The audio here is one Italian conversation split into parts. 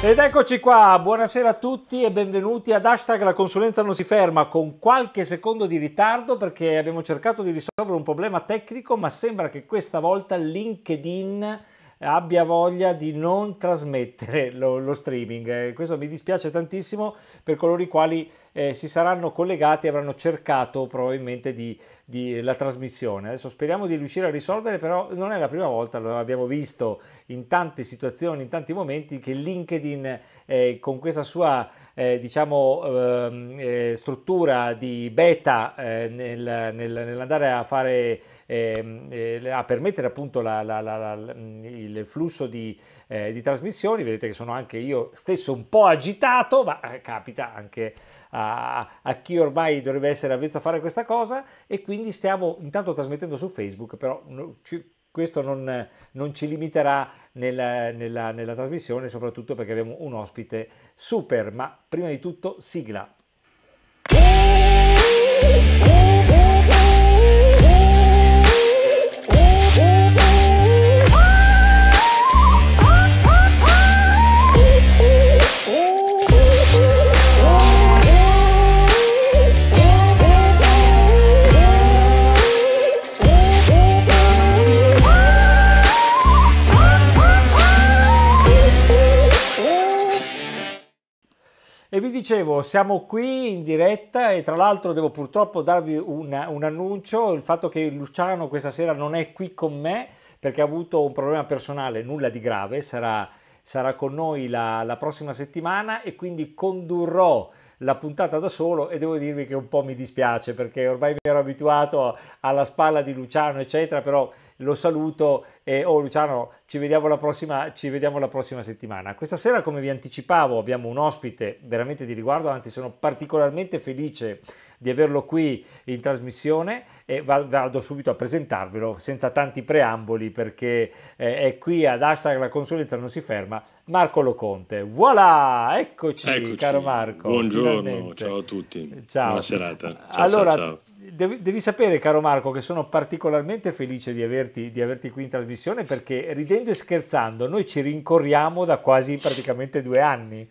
Ed eccoci qua, buonasera a tutti e benvenuti ad hashtag La consulenza non si ferma con qualche secondo di ritardo perché abbiamo cercato di risolvere un problema tecnico ma sembra che questa volta LinkedIn abbia voglia di non trasmettere lo, lo streaming. Eh, questo mi dispiace tantissimo per coloro i quali eh, si saranno collegati e avranno cercato probabilmente di, di, eh, la trasmissione. Adesso speriamo di riuscire a risolvere, però non è la prima volta, lo abbiamo visto in tante situazioni, in tanti momenti, che LinkedIn eh, con questa sua eh, diciamo, ehm, eh, struttura di beta eh, nel, nel, nell'andare a fare... Ehm, a permettere appunto la, la, la, il flusso di, di trasmissioni, vedete che sono anche io stesso un po' agitato, ma capita anche a, a chi ormai dovrebbe essere avvezzo a fare questa cosa e quindi stiamo intanto trasmettendo su Facebook, però ci, questo non, non, ci limiterà nella, nella, nella trasmissione, soprattutto perché abbiamo un ospite super, ma prima di tutto sigla. E vi dicevo, siamo qui in diretta e tra l'altro devo purtroppo darvi una, un annuncio, il fatto che Luciano questa sera non è qui con me perché ha avuto un problema personale, nulla di grave, sarà, sarà con noi la, la prossima settimana e quindi condurrò la puntata da solo e devo dirvi che un po' mi dispiace perché ormai mi ero abituato alla spalla di Luciano, eccetera, però lo saluto e oh Luciano ci vediamo, prossima, ci vediamo la prossima settimana. Questa sera come vi anticipavo abbiamo un ospite veramente di riguardo, anzi sono particolarmente felice di averlo qui in trasmissione e vado subito a presentarvelo senza tanti preamboli perché eh, è qui ad hashtag la consulenza non si ferma Marco Loconte. Voilà, eccoci, eccoci. caro Marco. Buongiorno, finalmente. ciao a tutti. Ciao. Buona serata. Ciao, allora, ciao, ciao. Devi, devi, sapere, caro Marco, che sono particolarmente felice di averti, di averti, qui in trasmissione perché ridendo e scherzando noi ci rincorriamo da quasi praticamente due anni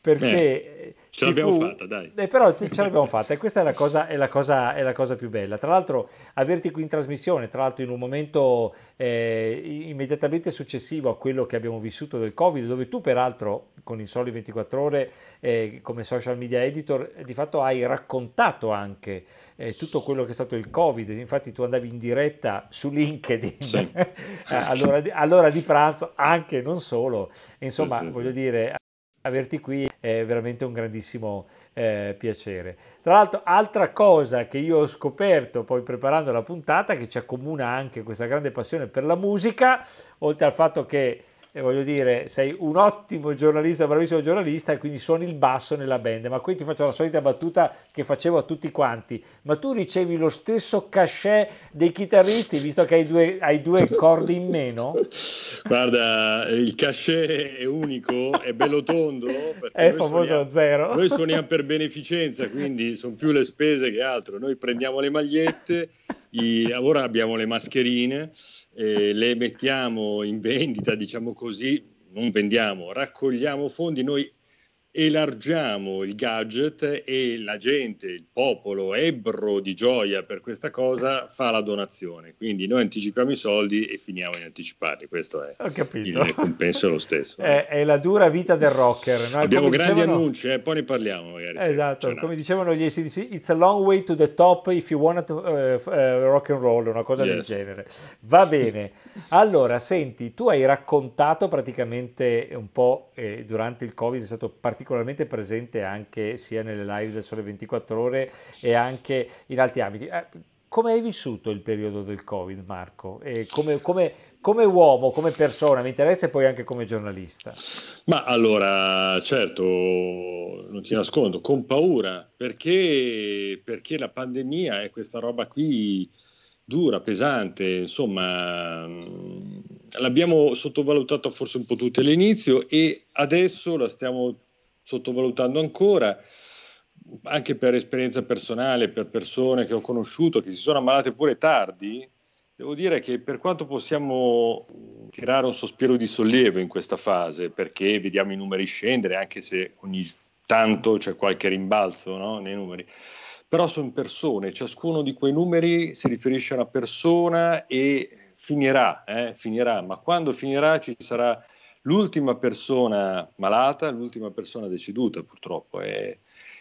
perché... Beh, ce l'abbiamo fu... fatta, dai. Eh, però ce l'abbiamo fatta e questa è la, cosa, è, la cosa, è la, cosa, più bella. Tra l'altro averti qui in trasmissione, tra l'altro in un momento eh, immediatamente successivo a quello che abbiamo vissuto del Covid, dove tu peraltro con il Soli 24 ore eh, come social media editor di fatto hai raccontato anche eh, tutto quello che è stato il Covid, infatti tu andavi in diretta su LinkedIn sì. all'ora, di, all'ora, di, pranzo, anche non solo, insomma sì, sì. voglio dire Averti qui è veramente un grandissimo eh, piacere. Tra l'altro, altra cosa che io ho scoperto poi preparando la puntata, che ci accomuna anche questa grande passione per la musica, oltre al fatto che e voglio dire, sei un ottimo giornalista, bravissimo giornalista e quindi suoni il basso nella band, ma qui ti faccio la solita battuta che facevo a tutti quanti, ma tu ricevi lo stesso cachet dei chitarristi visto che hai due, hai due corde in meno? Guarda, il cachet è unico, è bello tondo, è famoso suoniamo, zero. Noi suoniamo per beneficenza, quindi sono più le spese che altro, noi prendiamo le magliette, i, ora abbiamo le mascherine eh, le mettiamo in vendita, diciamo così, non vendiamo, raccogliamo fondi, noi elargiamo il gadget e la gente, il popolo ebro di gioia per questa cosa fa la donazione. Quindi noi anticipiamo i soldi e finiamo di anticipati. Questo è Ho capito. il compenso lo stesso. è, è, la dura vita del rocker. No? Abbiamo come grandi dicevano... annunci, eh, poi ne parliamo. Magari, esatto, cioè, come dicevano gli ACDC, it's a long way to the top if you want to, uh, uh, rock and roll, una cosa yes. del genere. Va bene. allora, senti, tu hai raccontato praticamente un po' eh, durante il Covid, è stato particolarmente particolarmente presente anche sia nelle live del Sole 24 Ore e anche in altri ambiti. Eh, come hai vissuto il periodo del Covid, Marco? Come, come, come, uomo, come persona, mi interessa e poi anche come giornalista. Ma allora, certo, non ti nascondo, con paura, perché, perché la pandemia è questa roba qui dura, pesante, insomma, l'abbiamo sottovalutata forse un po' tutti all'inizio e adesso la stiamo sottovalutando ancora, anche per esperienza personale, per persone che ho conosciuto che si sono ammalate pure tardi, devo dire che per quanto possiamo tirare un sospiro di sollievo in questa fase, perché vediamo i numeri scendere, anche se ogni tanto c'è qualche rimbalzo no, nei numeri, però sono persone, ciascuno di quei numeri si riferisce a una persona e finirà, eh, finirà, ma quando finirà ci sarà l'ultima persona malata, l'ultima persona deceduta purtroppo. E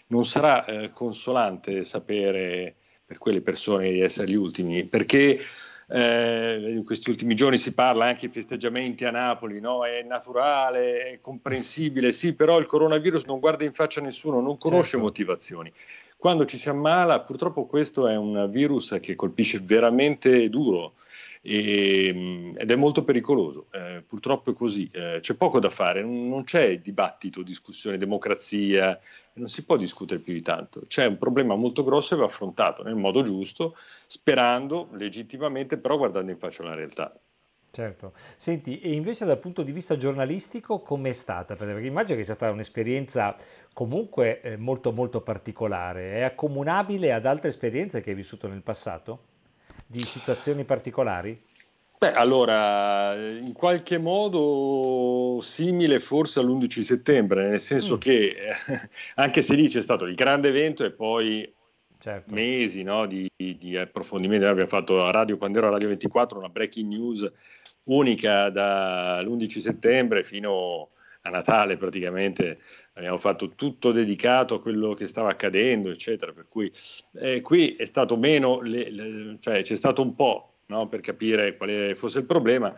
non sarà eh, consolante sapere per quelle persone di essere gli ultimi, perché eh, in questi ultimi giorni si parla anche di festeggiamenti a Napoli, no? è naturale, è comprensibile, sì, però il coronavirus non guarda in faccia a nessuno, non conosce certo. motivazioni. Quando ci si ammala, purtroppo questo è un virus che colpisce veramente duro, e, ehm, ed è molto pericoloso. Eh, purtroppo è così, eh, c'è poco da fare, non c'è dibattito, discussione, democrazia, non si può discutere più di tanto. C'è un problema molto grosso e va affrontato nel modo giusto, sperando legittimamente, però guardando in faccia la realtà. Certo, senti, e invece dal punto di vista giornalistico com'è stata? Perché immagino che sia stata un'esperienza comunque eh, molto molto particolare, è accomunabile ad altre esperienze che hai vissuto nel passato? di situazioni particolari? Beh, allora, in qualche modo simile forse all'11 settembre, nel senso mm. che eh, anche se lì c'è stato il grande evento e poi certo. mesi no, di, di approfondimento, abbiamo fatto a Radio Pandero, a Radio 24, una breaking news unica dall'11 settembre fino a Natale praticamente abbiamo fatto tutto dedicato a quello che stava accadendo, eccetera. Per cui eh, qui è stato meno, le, le, cioè c'è stato un po' no, per capire quale fosse il problema.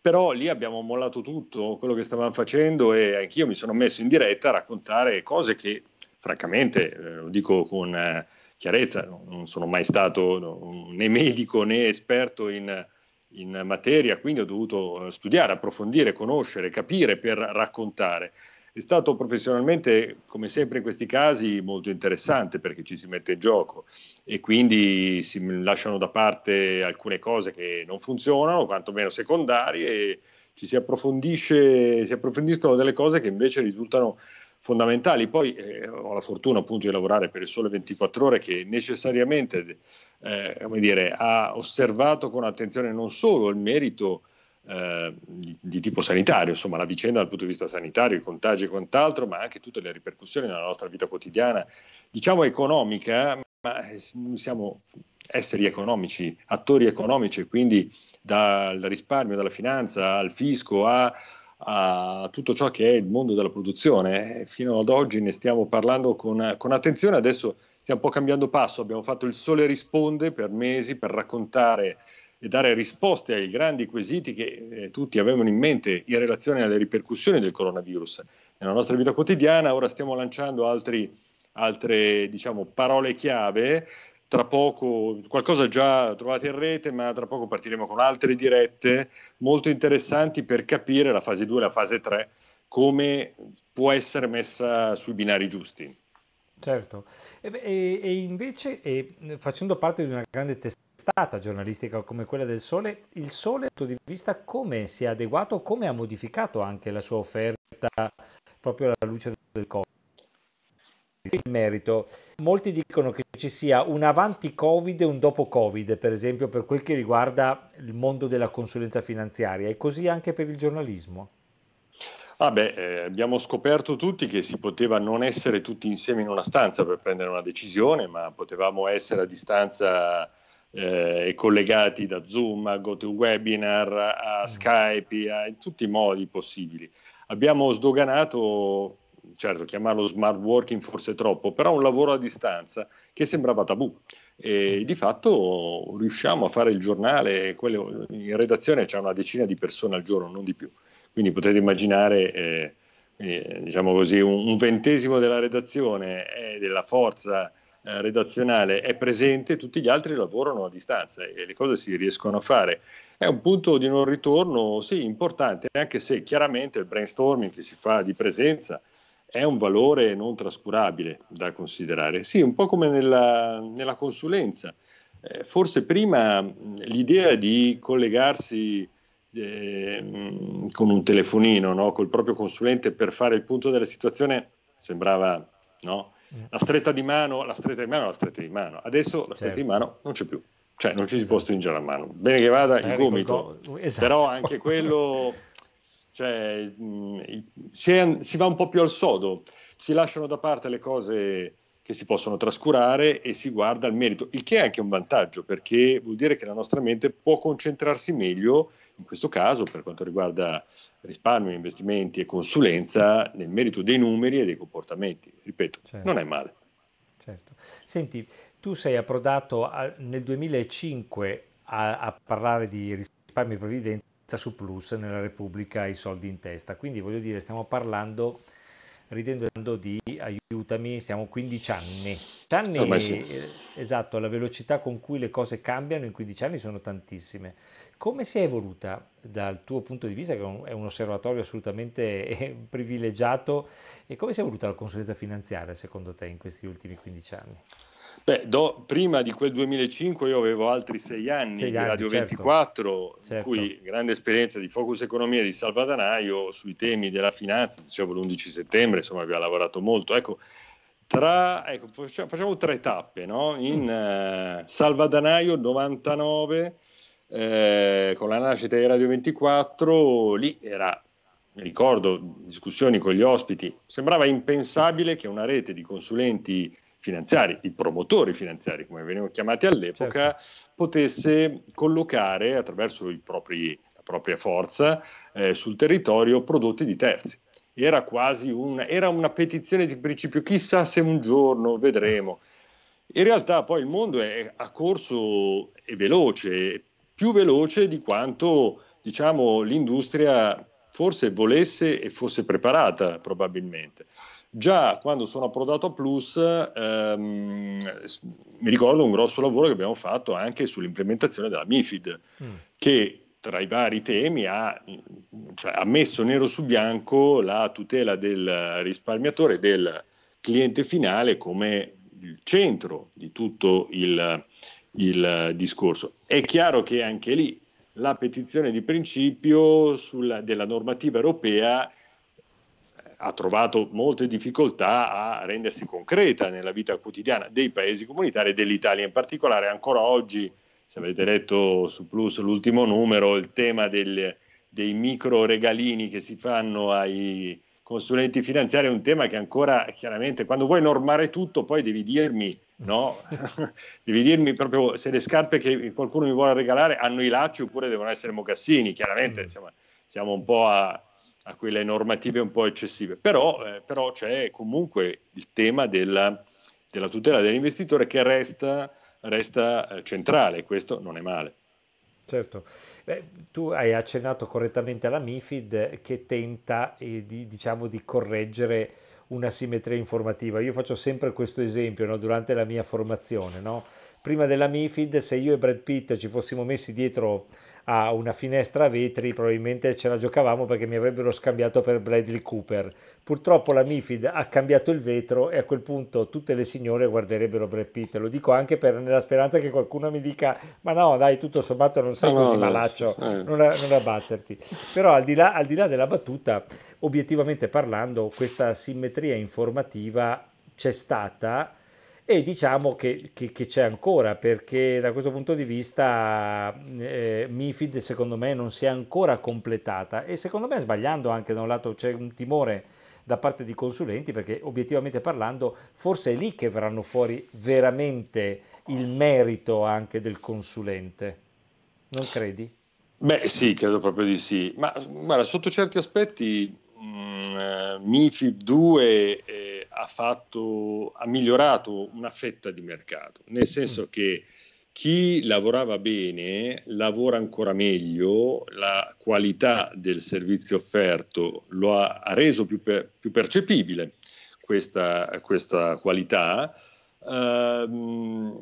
Però lì abbiamo mollato tutto quello che stavamo facendo e anch'io mi sono messo in diretta a raccontare cose che, francamente, eh, lo dico con eh, chiarezza, non sono mai stato né medico né esperto in, in materia, quindi ho dovuto eh, studiare, approfondire, conoscere, capire per raccontare. È stato professionalmente, come sempre in questi casi, molto interessante perché ci si mette in gioco e quindi si lasciano da parte alcune cose che non funzionano, quantomeno secondarie, e ci si, approfondisce, si approfondiscono delle cose che invece risultano fondamentali. Poi eh, ho la fortuna appunto di lavorare per il Sole 24 Ore che necessariamente eh, dire, ha osservato con attenzione non solo il merito eh, di, di, tipo sanitario, insomma la vicenda dal punto di vista sanitario, i contagi e quant'altro, ma anche tutte le ripercussioni nella nostra vita quotidiana, diciamo economica, ma eh, siamo esseri economici, attori economici, quindi dal risparmio, dalla finanza al fisco, a, a tutto ciò che è il mondo della produzione. Eh, fino ad oggi ne stiamo parlando con, con attenzione, adesso stiamo un po' cambiando passo, abbiamo fatto il sole risponde per mesi per raccontare e dare risposte ai grandi quesiti che eh, tutti avevano in mente in relazione alle ripercussioni del coronavirus nella nostra vita quotidiana. Ora stiamo lanciando altri, altre diciamo, parole chiave, tra poco qualcosa già trovate in rete, ma tra poco partiremo con altre dirette molto interessanti per capire la fase 2 e la fase 3 come può essere messa sui binari giusti. Certo, e, e, invece e, facendo parte di una grande testimonianza, stata giornalistica come quella del Sole, il Sole dal punto di vista come si è adeguato, come ha modificato anche la sua offerta proprio alla luce del Covid. In merito, molti dicono che ci sia un avanti Covid e un dopo Covid, per esempio per quel che riguarda il mondo della consulenza finanziaria, e così anche per il giornalismo. Ah beh, eh, abbiamo scoperto tutti che si poteva non essere tutti insieme in una stanza per prendere una decisione, ma potevamo essere a distanza eh, collegati da Zoom a GoToWebinar, a mm. Skype, a, in tutti i modi possibili. Abbiamo sdoganato, certo chiamarlo smart working forse troppo, però un lavoro a distanza che sembrava tabù. E mm. di fatto riusciamo a fare il giornale, quello, in redazione c'è una decina di persone al giorno, non di più. Quindi potete immaginare... Eh, eh diciamo così, un, un, ventesimo della redazione è della forza eh, redazionale è presente, tutti gli altri lavorano a distanza e le cose si riescono a fare. È un punto di non ritorno, sì, importante, anche se chiaramente il brainstorming che si fa di presenza è un valore non trascurabile da considerare. Sì, un po' come nella, nella consulenza. Eh, forse prima l'idea di collegarsi eh, con un telefonino, no? col proprio consulente per fare il punto della situazione sembrava no? Eh. La stretta di mano, la stretta di mano, la stretta di mano. Adesso la stretta certo. di mano non c'è più. Cioè non ci si può esatto. stringere la mano. Bene che vada il gomito, esatto. però anche quello... Cioè, mm, si, è, si, va un po' più al sodo, si lasciano da parte le cose che si possono trascurare e si guarda al merito, il che è anche un vantaggio perché vuol dire che la nostra mente può concentrarsi meglio, in questo caso per quanto riguarda risparmio, investimenti e consulenza nel merito dei numeri e dei comportamenti. Ripeto, certo. non è male. Certo. Senti, tu sei approdato a, nel 2005 a, a parlare di risparmio e previdenza su Plus nella Repubblica i soldi in testa, quindi voglio dire stiamo parlando ridendo di aiutami, siamo 15 anni. 15 anni sì. Eh, esatto, la velocità con cui le cose cambiano in 15 anni sono tantissime. Come si è evoluta dal tuo punto di vista, che è un osservatorio assolutamente eh, privilegiato, e come si è evoluta la consulenza finanziaria secondo te in questi ultimi 15 anni? Beh, do, prima di quel 2005 io avevo altri sei anni, sei anni di Radio certo, 24, certo. in cui grande esperienza di Focus Economia di Salvadanaio sui temi della finanza, dicevo l'11 settembre, insomma abbiamo lavorato molto. Ecco, tra, ecco facciamo, facciamo, tre tappe, no? in uh, mm. eh, Salvadanaio 99 eh, con la nascita di Radio 24, lì era, ricordo, discussioni con gli ospiti, sembrava impensabile che una rete di consulenti finanziari, di promotori finanziari, come venivano chiamati all'epoca, certo. potesse collocare attraverso propri, la propria forza eh, sul territorio prodotti di terzi. Era quasi una, era una petizione di principio, chissà se un giorno vedremo. In realtà poi il mondo è a corso e veloce, più veloce di quanto diciamo, l'industria forse volesse e fosse preparata probabilmente. Già quando sono approdato a Plus, ehm, mi ricordo un grosso lavoro che abbiamo fatto anche sull'implementazione della MIFID, mm. che tra i vari temi ha, cioè, ha, messo nero su bianco la tutela del risparmiatore, del cliente finale come il centro di tutto il, il eh, discorso. È chiaro che anche lì la petizione di principio sulla, della normativa europea eh, ha trovato molte difficoltà a rendersi concreta nella vita quotidiana dei paesi comunitari e dell'Italia in particolare. Ancora oggi, se avete letto su Plus l'ultimo numero, il tema del, dei micro regalini che si fanno ai consulenti finanziari è un tema che ancora chiaramente quando vuoi normare tutto poi devi dirmi no? Devi dirmi proprio se le scarpe che qualcuno mi vuole regalare hanno i lacci oppure devono essere mocassini, chiaramente mm. insomma, siamo un po' a, a, quelle normative un po' eccessive, però, eh, però c'è comunque il tema della, della tutela dell'investitore che resta, resta eh, centrale, questo non è male. Certo, Beh, tu hai accennato correttamente alla MIFID che tenta eh, di, diciamo, di correggere una simmetria informativa. Io faccio sempre questo esempio no? durante la mia formazione. No? Prima della MIFID, se io e Brad Pitt ci fossimo messi dietro a una finestra a vetri, probabilmente ce la giocavamo perché mi avrebbero scambiato per Bradley Cooper. Purtroppo la Mifid ha cambiato il vetro e a quel punto tutte le signore guarderebbero Brad Pitt. Lo dico anche per, nella speranza che qualcuno mi dica: Ma no, dai, tutto sommato non sei no, così no, malaccio, eh. non, non abbatterti. Però al di, là, al di là della battuta, obiettivamente parlando, questa simmetria informativa c'è stata e diciamo che, che, che, c'è ancora perché da questo punto di vista eh, MIFID secondo me non si è ancora completata e secondo me sbagliando anche da un lato c'è un timore da parte di consulenti perché obiettivamente parlando forse è lì che verranno fuori veramente il merito anche del consulente non credi? Beh sì credo proprio di sì ma guarda sotto certi aspetti mh, mm, eh, MIFID 2 eh, ha, fatto, ha migliorato una fetta di mercato, nel senso mm. che chi lavorava bene lavora ancora meglio, la qualità del servizio offerto lo ha, ha reso più, per, più percepibile questa, questa qualità. Ehm,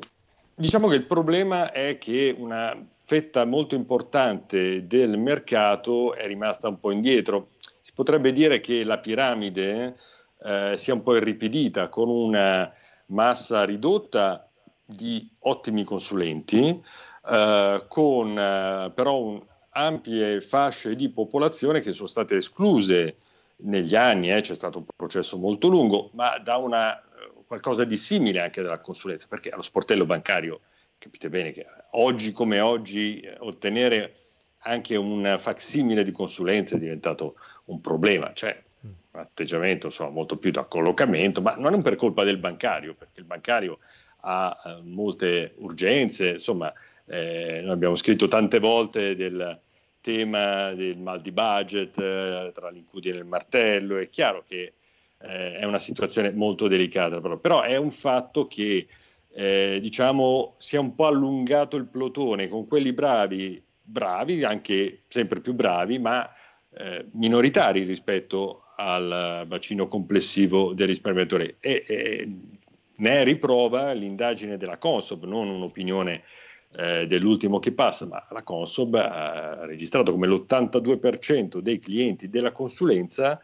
diciamo che il problema è che una fetta molto importante del mercato è rimasta un po' indietro. Si potrebbe dire che la piramide eh, sia un po' irripidita, con una massa ridotta di ottimi consulenti, eh, con eh, però un, ampie fasce di popolazione che sono state escluse negli anni, eh, c'è stato un processo molto lungo, ma da una, eh, qualcosa di simile anche dalla consulenza, perché allo sportello bancario capite bene che oggi come oggi eh, ottenere anche un facsimile di consulenza è diventato un problema, cioè atteggiamento insomma, molto più da collocamento, ma non per colpa del bancario, perché il bancario ha eh, molte urgenze, insomma, eh, noi abbiamo scritto tante volte del tema del mal di budget eh, tra l'incudine e il martello, è chiaro che eh, è una situazione molto delicata, però, però è un fatto che eh, diciamo, si è un po' allungato il plotone con quelli bravi, bravi, anche sempre più bravi, ma eh, minoritari rispetto al eh, bacino complessivo del risparmiatore. E, e ne è riprova l'indagine della Consob, non un'opinione eh, dell'ultimo che passa, ma la Consob ha registrato come l'82% dei clienti della consulenza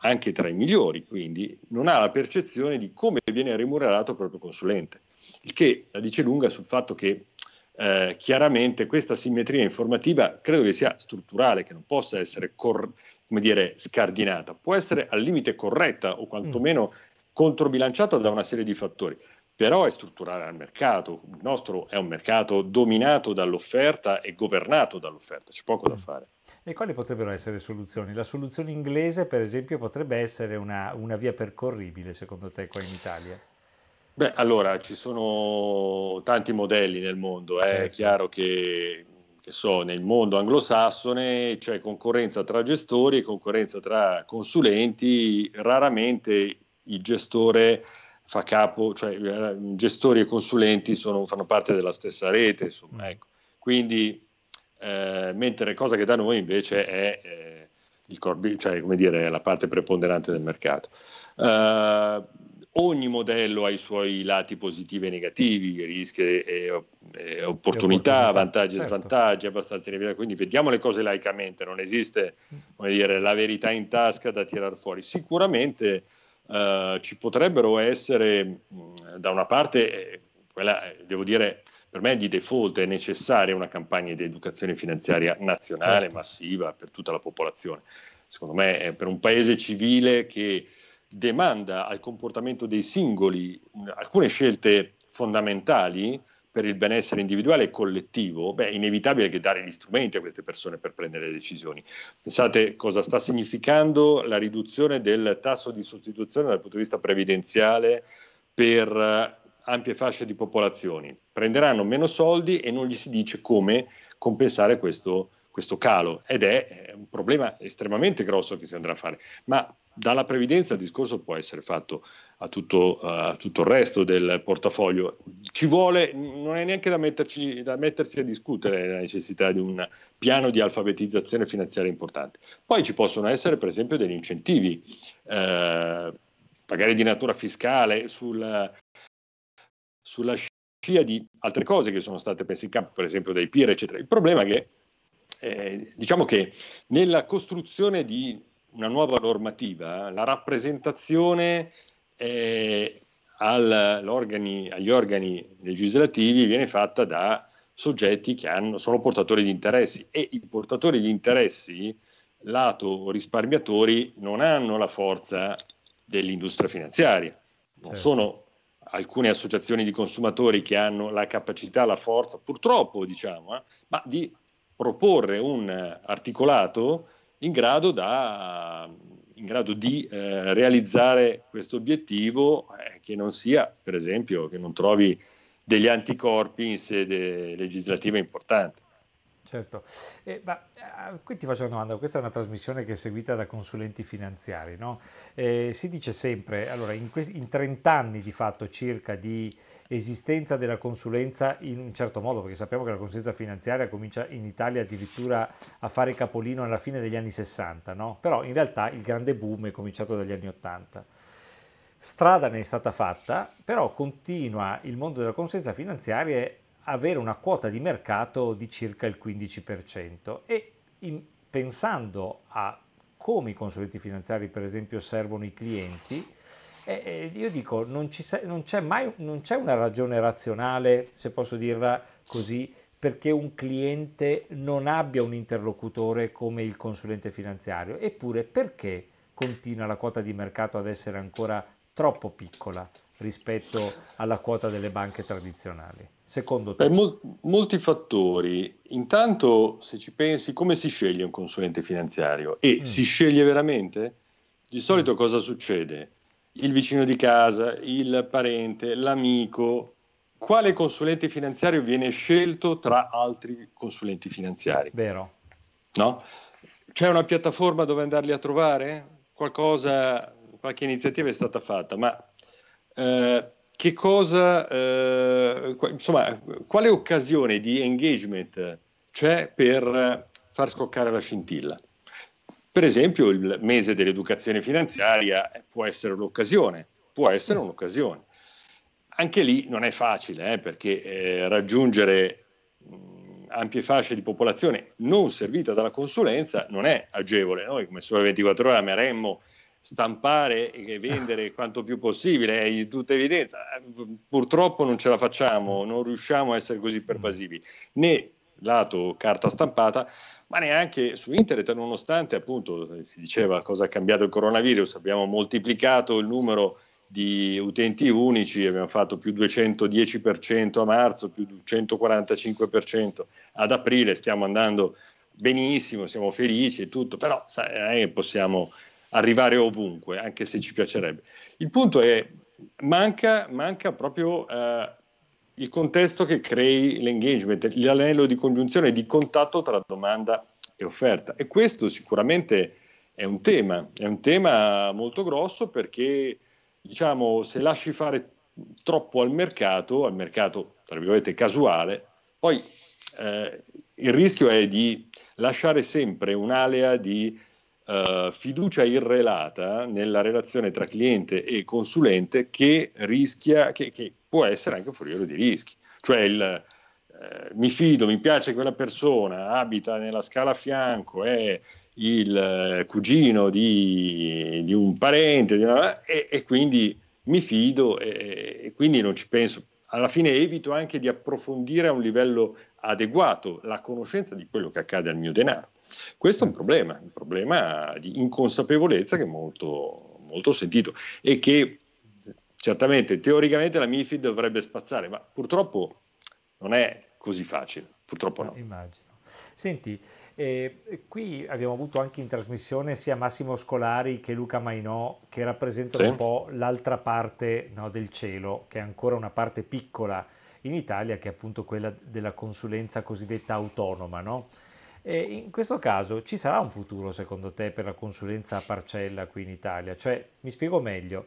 anche tra i migliori, quindi non ha la percezione di come viene remunerato il proprio consulente, il che la dice lunga sul fatto che eh, chiaramente questa simmetria informativa credo che sia strutturale, che non possa essere corretta come dire, scardinata, può essere al limite corretta o quantomeno controbilanciata da una serie di fattori, però è strutturale al mercato, il nostro è un mercato dominato dall'offerta e governato dall'offerta, c'è poco da mm. fare. E quali potrebbero essere soluzioni? La soluzione inglese, per esempio, potrebbe essere una, una via percorribile, secondo te, qua in Italia? Beh, allora, ci sono tanti modelli nel mondo, eh? certo. è chiaro che che so, nel mondo anglosassone c'è concorrenza tra gestori e concorrenza tra consulenti, raramente il gestore fa capo, cioè eh, gestori e consulenti sono, fanno parte della stessa rete, insomma, mm. ecco. Quindi, eh, mentre cosa che da noi invece è eh, il core, cioè, come dire, la parte preponderante del mercato. Eh, ogni modello ha i suoi lati positivi e negativi, rischi e, e, e opportunità, vantaggi e certo. svantaggi, abbastanza inevitabili. Quindi vediamo le cose laicamente, non esiste dire, la verità in tasca da tirar fuori. Sicuramente eh, ci potrebbero essere, mh, da una parte, eh, quella, eh, devo dire, per me di default è necessaria una campagna di educazione finanziaria nazionale, certo. massiva, per tutta la popolazione. Secondo me, per un paese civile che demanda al comportamento dei singoli alcune scelte fondamentali per il benessere individuale e collettivo, beh, è inevitabile che dare gli strumenti a queste persone per prendere le decisioni. Pensate cosa sta significando la riduzione del tasso di sostituzione dal punto di vista previdenziale per eh, ampie fasce di popolazioni. Prenderanno meno soldi e non gli si dice come compensare questo, questo calo ed è eh, un problema estremamente grosso che si andrà a fare. Ma dalla previdenza il discorso può essere fatto a tutto, eh, a tutto, il resto del portafoglio. Ci vuole, non è neanche da, metterci, da mettersi a discutere la necessità di un piano di alfabetizzazione finanziaria importante. Poi ci possono essere, per esempio, degli incentivi, eh, magari di natura fiscale, sul, sulla scia di altre cose che sono state messe in campo, per esempio dai PIR, eccetera. Il problema è che eh, diciamo che nella costruzione di una nuova normativa, la rappresentazione eh, al, agli organi legislativi viene fatta da soggetti che hanno, sono portatori di interessi e i portatori di interessi, lato risparmiatori, non hanno la forza dell'industria finanziaria. Non certo. sono alcune associazioni di consumatori che hanno la capacità, la forza, purtroppo diciamo, eh, ma di proporre un articolato in grado, da, in grado di eh, realizzare questo obiettivo eh, che non sia, per esempio, che non trovi degli anticorpi in sede legislativa importante. Certo, eh, ma eh, qui ti faccio una domanda, questa è una trasmissione che è seguita da consulenti finanziari, no? eh, si dice sempre, allora in, in 30 anni di fatto circa di esistenza della consulenza in un certo modo, perché sappiamo che la consulenza finanziaria comincia in Italia addirittura a fare capolino alla fine degli anni 60, no? però in realtà il grande boom è cominciato dagli anni 80. Strada ne è stata fatta, però continua il mondo della consulenza finanziaria avere una quota di mercato di circa il 15% e in, pensando a come i consulenti finanziari per esempio servono i clienti, eh, eh io dico non, ci, non, c'è mai, non c'è una ragione razionale, se posso dirla così, perché un cliente non abbia un interlocutore come il consulente finanziario, eppure perché continua la quota di mercato ad essere ancora troppo piccola? rispetto alla quota delle banche tradizionali? Secondo te? Per mol- molti fattori. Intanto, se ci pensi, come si sceglie un consulente finanziario? E mm. si sceglie veramente? Di solito mm. cosa succede? Il vicino di casa, il parente, l'amico. Quale consulente finanziario viene scelto tra altri consulenti finanziari? Vero. No? C'è una piattaforma dove andarli a trovare? Qualcosa, qualche iniziativa è stata fatta, ma eh, che cosa, eh, insomma, quale occasione di engagement c'è per far scoccare la scintilla? Per esempio, il mese dell'educazione finanziaria può essere un'occasione, può essere un'occasione. Anche lì non è facile, eh, perché eh, raggiungere mh, ampie fasce di popolazione non servita dalla consulenza non è agevole. Noi come Sole 24 Ore ameremmo stampare e vendere quanto più possibile, è di tutta evidenza. Eh, purtroppo non ce la facciamo, non riusciamo a essere così pervasivi, né lato carta stampata, ma neanche su internet, nonostante appunto si diceva cosa ha cambiato il coronavirus, abbiamo moltiplicato il numero di utenti unici, abbiamo fatto più 210% a marzo, più 145% ad aprile, stiamo andando benissimo, siamo felici e tutto, però sai, eh, possiamo arrivare ovunque, anche se ci piacerebbe. Il punto è, manca, manca proprio eh, il contesto che crei l'engagement, l'anello di congiunzione, di contatto tra domanda e offerta. E questo sicuramente è un tema, è un tema molto grosso perché, diciamo, se lasci fare troppo al mercato, al mercato, tra virgolette, casuale, poi eh, il rischio è di lasciare sempre un'alea di eh, fiducia irrelata nella relazione tra cliente e consulente che rischia, che, che può essere anche un foriero di rischi. Cioè il, eh, mi fido, mi piace quella persona, abita nella scala a fianco, è il eh, cugino di, di un parente di una, e, e, quindi mi fido e, e quindi non ci penso. Alla fine evito anche di approfondire a un livello adeguato la conoscenza di quello che accade al mio denaro. Questo è un problema, un problema di inconsapevolezza che è molto, molto sentito e che certamente teoricamente la MIFID dovrebbe spazzare, ma purtroppo non è così facile, purtroppo no. no. Eh, immagino. Senti, eh, qui abbiamo avuto anche in trasmissione sia Massimo Scolari che Luca Mainò che rappresentano sì. un po' l'altra parte no, del cielo, che è ancora una parte piccola in Italia, che è appunto quella della consulenza cosiddetta autonoma, no? E in questo caso ci sarà un futuro secondo te per la consulenza a parcella qui in Italia? Cioè, mi spiego meglio,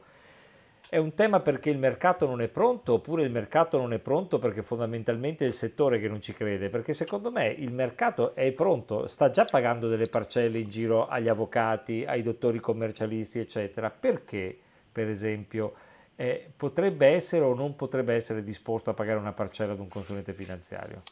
è un tema perché il mercato non è pronto oppure il mercato non è pronto perché fondamentalmente è il settore che non ci crede? Perché secondo me il mercato è pronto, sta già pagando delle parcelle in giro agli avvocati, ai dottori commercialisti, eccetera. Perché, per esempio, eh, potrebbe essere o non potrebbe essere disposto a pagare una parcella ad un consulente finanziario?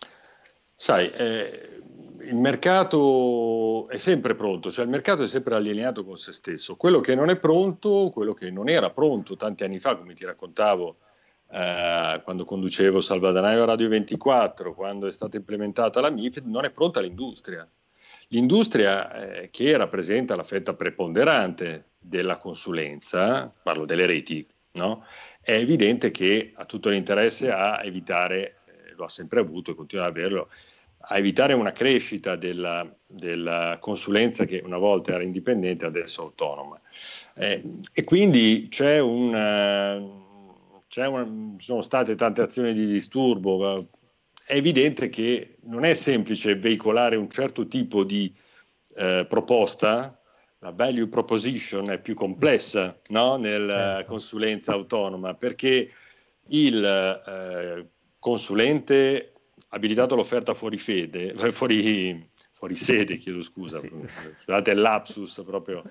Sai, eh, il mercato è sempre pronto, cioè il mercato è sempre allineato con se stesso. Quello che non è pronto, quello che non era pronto tanti anni fa, come ti raccontavo eh, quando conducevo Salvadanaio Radio 24, quando è stata implementata la MIFID, non è pronta l'industria. L'industria eh, che rappresenta la fetta preponderante della consulenza, parlo delle reti, no? è evidente che ha tutto l'interesse a evitare, eh, lo ha sempre avuto e continua ad averlo, a evitare una crescita della, della, consulenza che una volta era indipendente, adesso autonoma. Eh, e quindi c'è una, eh, c'è una, sono state tante azioni di disturbo. È evidente che non è semplice veicolare un certo tipo di eh, proposta, la value proposition è più complessa no? nella eh, certo. consulenza autonoma perché il eh, consulente abilitato l'offerta fuori fede, cioè fuori, fuori sede, chiedo scusa, sì. scusate il lapsus proprio,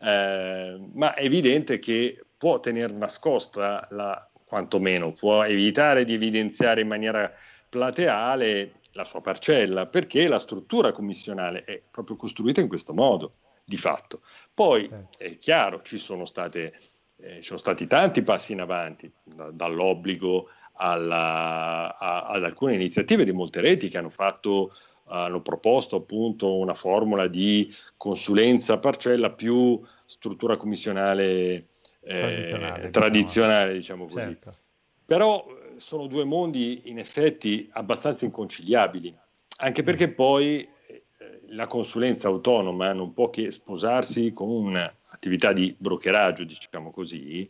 eh, ma è evidente che può tenere nascosta la, quantomeno, può evitare di evidenziare in maniera plateale la sua parcella, perché la struttura commissionale è proprio costruita in questo modo, di fatto. Poi sì. Certo. è chiaro, ci sono, state, eh, ci sono stati tanti passi in avanti, da, dall'obbligo alla, a, ad alcune iniziative di molte reti che hanno fatto hanno proposto appunto una formula di consulenza parcella più struttura commissionale eh, tradizionale, diciamo. tradizionale, diciamo, così. Certo. Però eh, sono due mondi in effetti abbastanza inconciliabili, anche mm. perché poi eh, la consulenza autonoma non può che sposarsi con un'attività di brokeraggio, diciamo così,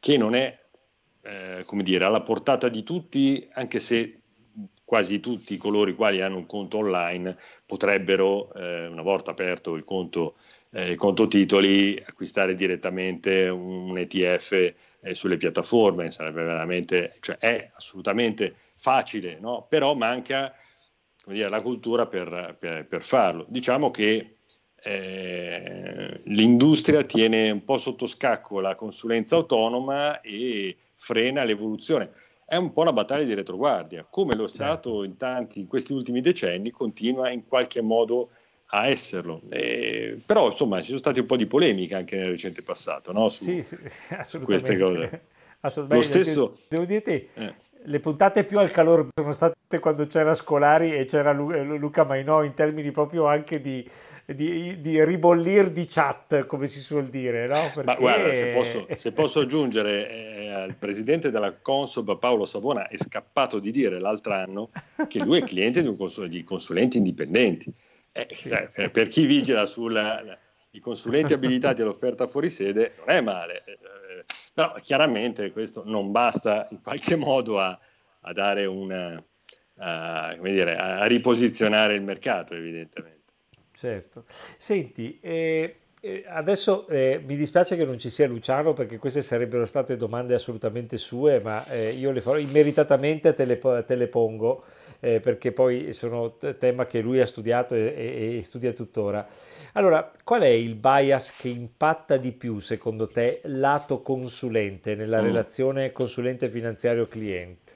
che non è eh, come dire, alla portata di tutti, anche se quasi tutti coloro i quali hanno un conto online potrebbero, eh, una volta aperto il conto, eh, il conto titoli, acquistare direttamente un ETF eh, sulle piattaforme, sarebbe veramente, cioè è assolutamente facile, no? però manca dire, la cultura per, per, per, farlo. Diciamo che eh, l'industria tiene un po' sotto scacco la consulenza autonoma e frena l'evoluzione. È un po' una battaglia di retroguardia, come lo certo. Stato in tanti, in questi ultimi decenni, continua in qualche modo a esserlo. Eh, però insomma ci sono state un po' di polemiche anche nel recente passato, no? Su, sì, sì, assolutamente. Queste cose. assolutamente. Lo stesso... Devo dirti, eh. le puntate più al calore sono state quando c'era Scolari e c'era Luca Mainò in termini proprio anche di di, di ribollir di chat, come si suol dire. No? Perché... Ma guarda, se posso, se posso aggiungere, eh, il presidente della Consob Paolo Savona è scappato di dire l'altro anno che lui è cliente di, consul- di consulenti indipendenti. Eh, sì. cioè, per, eh, per, chi vigila sui consulenti abilitati all'offerta fuori sede non è male, eh, eh, però chiaramente questo non basta in qualche modo a, a dare una, a, come dire, a riposizionare il mercato evidentemente. Certo. Senti, eh, eh, adesso eh, mi dispiace che non ci sia Luciano perché queste sarebbero state domande assolutamente sue, ma eh, io le farò immeritatamente, te le, te le pongo. Eh, perché poi sono t- tema che lui ha studiato e, e, e, studia tuttora. Allora, qual è il bias che impatta di più, secondo te, lato consulente nella mm. relazione consulente finanziario cliente?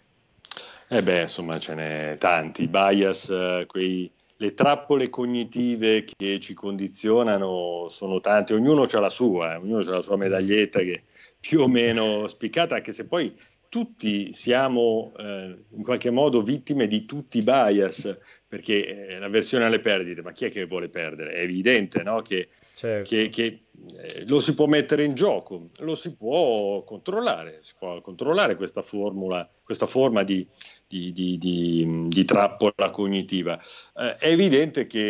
Eh beh, insomma, ce n'è tanti. Bias, eh, quei le trappole cognitive che ci condizionano sono tante, ognuno ha la sua, eh, ognuno ha la sua medaglietta che più o meno spiccata, anche se poi tutti siamo eh, in qualche modo vittime di tutti i bias, perché eh, la versione alle perdite, ma chi è che vuole perdere? È evidente no? che, certo. che, che eh, lo si può mettere in gioco, lo si può controllare, si può controllare questa, formula, questa forma di, di, di, di, di trappola cognitiva. Eh, è evidente che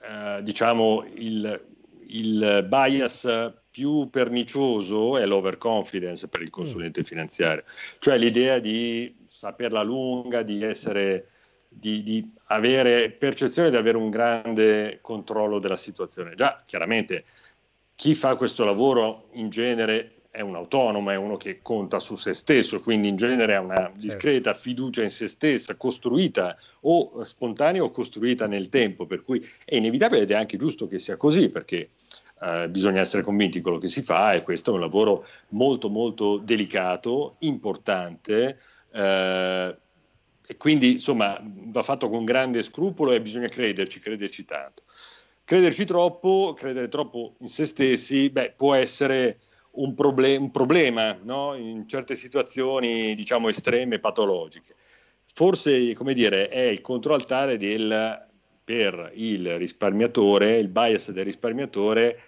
eh, diciamo il, il bias più pernicioso è l'overconfidence per il mm. consulente finanziario, cioè l'idea di saperla lunga, di essere di, di, avere percezione di avere un grande controllo della situazione. Già, chiaramente, chi fa questo lavoro in genere è un autonomo, è uno che conta su se stesso, quindi in genere ha una certo. discreta fiducia in se stessa, costruita o spontanea o costruita nel tempo, per cui è inevitabile ed è anche giusto che sia così, perché eh, bisogna essere convinti di quello che si fa e questo è un lavoro molto molto delicato, importante. Eh, e quindi insomma va fatto con grande scrupolo e bisogna crederci, crederci tanto. Crederci troppo, credere troppo in se stessi, beh, può essere un, proble- un problema no? in certe situazioni diciamo estreme, patologiche. Forse come dire, è il controaltare del, per il risparmiatore, il bias del risparmiatore,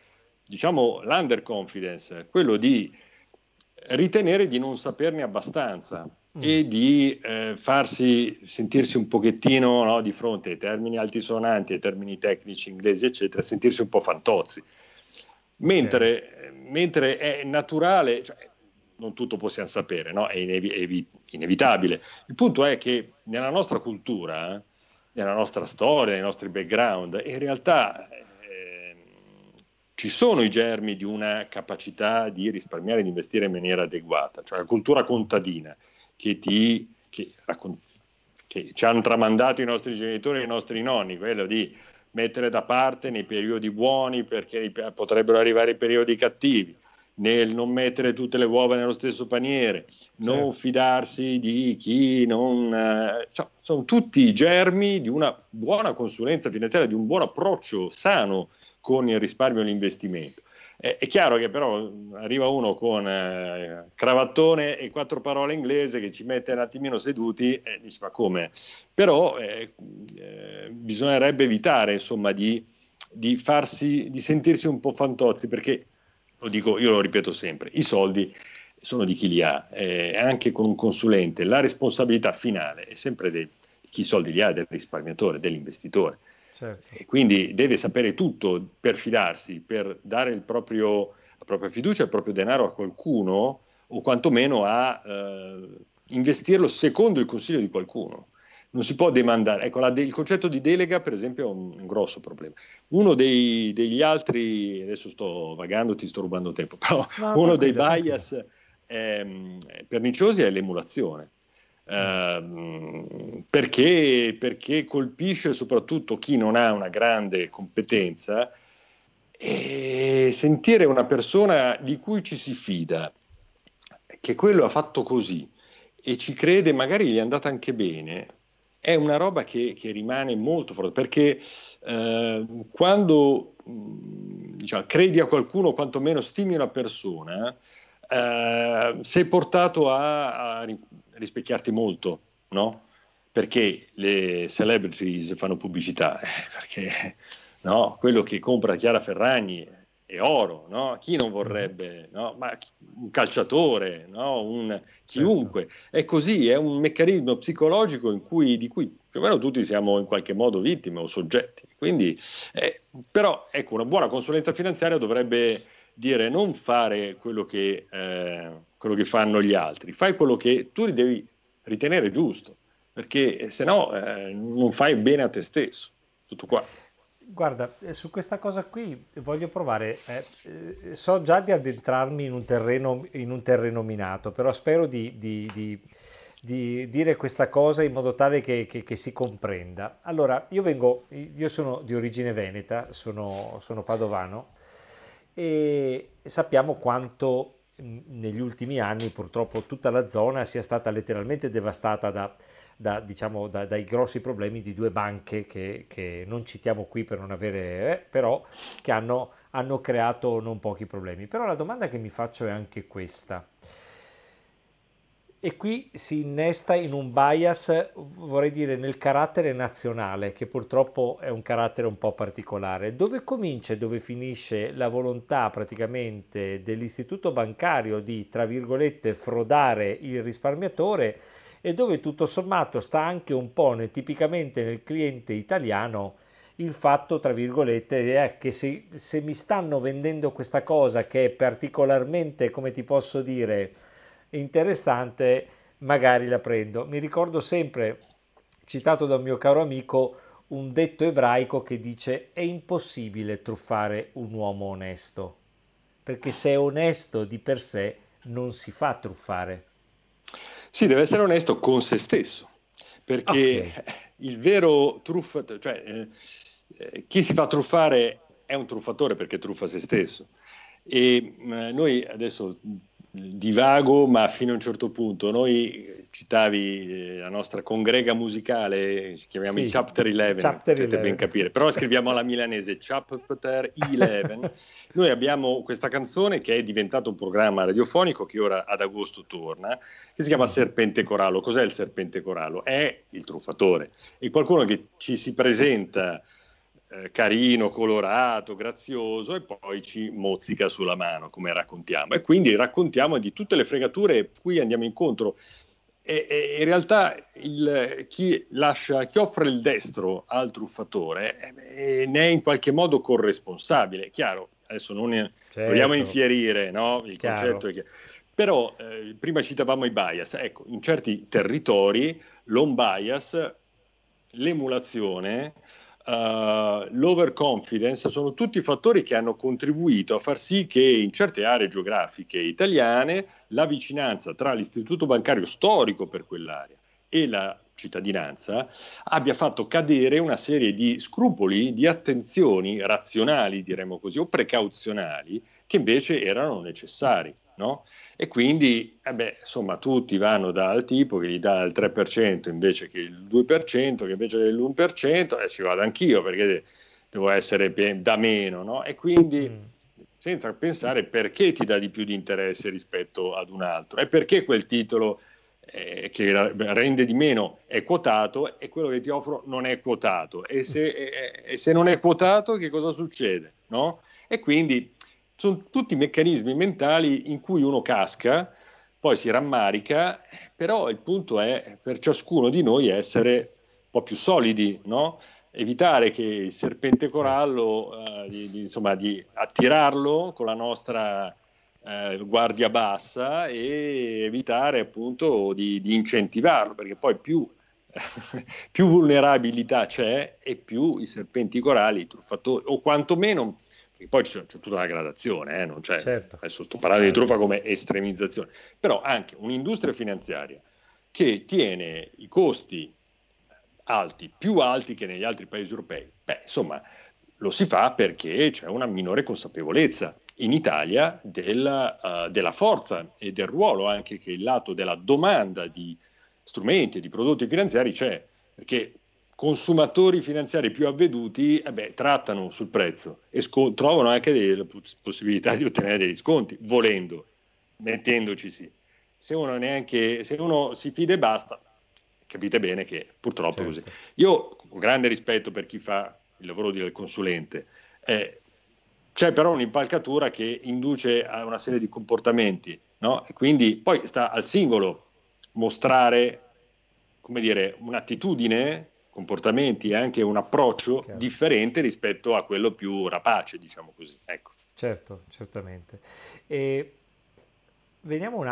diciamo l'underconfidence, quello di ritenere di non saperne abbastanza mm. e di eh, farsi sentirsi un pochettino no, di fronte ai termini altisonanti, ai termini tecnici inglesi, eccetera, sentirsi un po' fantozzi. Mentre, okay. Eh, mentre è naturale, cioè, non tutto possiamo sapere, no? è inevi- evi- inevitabile. Il punto è che nella nostra cultura, nella nostra storia, nei nostri background, in realtà ehm, ci sono i germi di una capacità di risparmiare e di investire in maniera adeguata, cioè la cultura contadina che, ti, che, raccont- che ci hanno tramandato i nostri genitori e i nostri nonni, quello di mettere da parte nei periodi buoni perché potrebbero arrivare i periodi cattivi, nel non mettere tutte le uova nello stesso paniere, non certo. fidarsi di chi non... Eh, cioè, sono tutti i germi di una buona consulenza finanziaria, di un buon approccio sano con il risparmio e l'investimento. È, è chiaro che però arriva uno con eh, cravattone e quattro parole inglese che ci mette un attimino seduti e dice ma come? Però eh, eh, bisognerebbe evitare insomma di, di, farsi, di sentirsi un po' fantozzi perché, lo dico, io lo ripeto sempre, i soldi sono di chi li ha, eh, anche con un consulente, la responsabilità finale è sempre di chi i soldi li ha, del risparmiatore, dell'investitore. Certo. E quindi deve sapere tutto per fidarsi, per dare proprio, la propria fiducia, il proprio denaro a qualcuno o quantomeno a eh, investirlo secondo il consiglio di qualcuno. Non si può demandare. Ecco, la, il concetto di delega, per esempio, è un, un grosso problema. Uno dei, degli altri, adesso sto vagando, ti sto rubando tempo, però no, uno dei bias eh, perniciosi è l'emulazione. Ehm, perché, perché, colpisce soprattutto chi non ha una grande competenza e sentire una persona di cui ci si fida, che quello ha fatto così e ci crede, magari gli è andata anche bene, è una roba che, che rimane molto forte, perché eh, quando mhmm, diciamo, credi a qualcuno, quantomeno stimi una persona, eh, sei portato a, a rispecchiarti molto, no? Perché le celebrities fanno pubblicità, eh, perché no? quello che compra Chiara Ferragni è oro, no? Chi non vorrebbe, no? Ma un calciatore, no? Un, chiunque. Certo. È così, è un meccanismo psicologico cui, di cui più o meno tutti siamo in qualche modo vittime o soggetti. Quindi, eh, però, ecco, una buona consulenza finanziaria dovrebbe dire non fare quello che, eh, quello che fanno gli altri, fai quello che tu devi ritenere giusto, perché eh, se no eh, non fai bene a te stesso. Tutto qua. Guarda, eh, su questa cosa qui voglio provare, eh, eh, so già di addentrarmi in un terreno, in un terreno minato, però spero di, di, di, di, dire questa cosa in modo tale che, che, che si comprenda. Allora, io, vengo, io sono di origine veneta, sono, sono padovano e sappiamo quanto negli ultimi anni purtroppo tutta la zona sia stata letteralmente devastata da, da, diciamo, da, dai grossi problemi di due banche che, che non citiamo qui per non avere, eh, però che hanno, hanno creato non pochi problemi. Però la domanda che mi faccio è anche questa. E qui si innesta in un bias, vorrei dire, nel carattere nazionale, che purtroppo è un carattere un po' particolare. Dove comincia e dove finisce la volontà praticamente dell'istituto bancario di, tra virgolette, frodare il risparmiatore e dove tutto sommato sta anche un po' nel, tipicamente nel cliente italiano il fatto, tra virgolette, è che se, se mi stanno vendendo questa cosa che è particolarmente, come ti posso dire, interessante, magari la prendo. Mi ricordo sempre, citato da un mio caro amico, un detto ebraico che dice è impossibile truffare un uomo onesto, perché se è onesto di per sé non si fa truffare. Sì, deve essere onesto con se stesso, perché okay. il vero truffatore, cioè eh, chi si fa truffare è un truffatore perché truffa se stesso. E eh, noi adesso divago, ma fino a un certo punto. Noi citavi eh, la nostra congrega musicale, ci chiamiamo sì, i Chapter 11, chapter potete 11. ben capire, però scriviamo alla milanese Chapter 11. Noi abbiamo questa canzone che è diventata un programma radiofonico che ora ad agosto torna, che si chiama mm. Serpente Corallo. Cos'è il Serpente Corallo? È il truffatore. È qualcuno che ci si presenta eh, carino, colorato, grazioso e poi ci mozzica sulla mano, come raccontiamo. E quindi raccontiamo di tutte le fregature cui andiamo incontro. E, e in realtà il, chi, lascia, chi, offre il destro al truffatore eh, eh ne è in qualche modo corresponsabile. Chiaro, adesso non ne, certo. vogliamo infierire, no? il Chiaro. concetto è che... Però eh, prima citavamo i bias, ecco, in certi territori l'on bias, l'emulazione eh, l'overconfidence sono tutti fattori che hanno contribuito a far sì che in certe aree geografiche italiane la vicinanza tra l'istituto bancario storico per quell'area e la cittadinanza abbia fatto cadere una serie di scrupoli, di attenzioni razionali, diremmo così, o precauzionali, che invece erano necessari. No? E quindi, eh beh, insomma, tutti vanno dal tipo che gli dà il 3% invece che il 2%, che invece dell'1%, e eh, ci vado anch'io perché devo essere da meno, no? E quindi, mm. senza pensare perché ti dà di più di interesse rispetto ad un altro, e perché quel titolo eh, che rende di meno è quotato e quello che ti offro non è quotato. E se, e, e se non è quotato, che cosa succede? No? E quindi sono tutti meccanismi mentali in cui uno casca, poi si rammarica, però il punto è per ciascuno di noi essere un po' più solidi, no? evitare che il serpente corallo, eh, di, di, insomma, di attirarlo con la nostra eh, guardia bassa e evitare appunto di, di incentivarlo, perché poi più, più vulnerabilità c'è e più i serpenti corali, i truffatori, o quantomeno poi c'è, c'è, tutta la gradazione, eh? non c'è, certo. adesso sto parlando certo. di truffa come estremizzazione, però anche un'industria finanziaria che tiene i costi alti, più alti che negli altri paesi europei, beh insomma lo si fa perché c'è una minore consapevolezza in Italia della, uh, della forza e del ruolo anche che il lato della domanda di strumenti e di prodotti finanziari c'è, perché consumatori finanziari più avveduti eh beh, trattano sul prezzo e sco- trovano anche delle possibilità di ottenere degli sconti, volendo, mettendoci sì. Se uno, neanche, se uno si fida e basta, capite bene che purtroppo certo. è così. Certo. Io con grande rispetto per chi fa il lavoro del consulente, eh, c'è però un'impalcatura che induce a una serie di comportamenti, no? e quindi poi sta al singolo mostrare come dire, un'attitudine comportamenti e anche un approccio Chiaro. differente rispetto a quello più rapace, diciamo così. Ecco. Certo, certamente. E veniamo a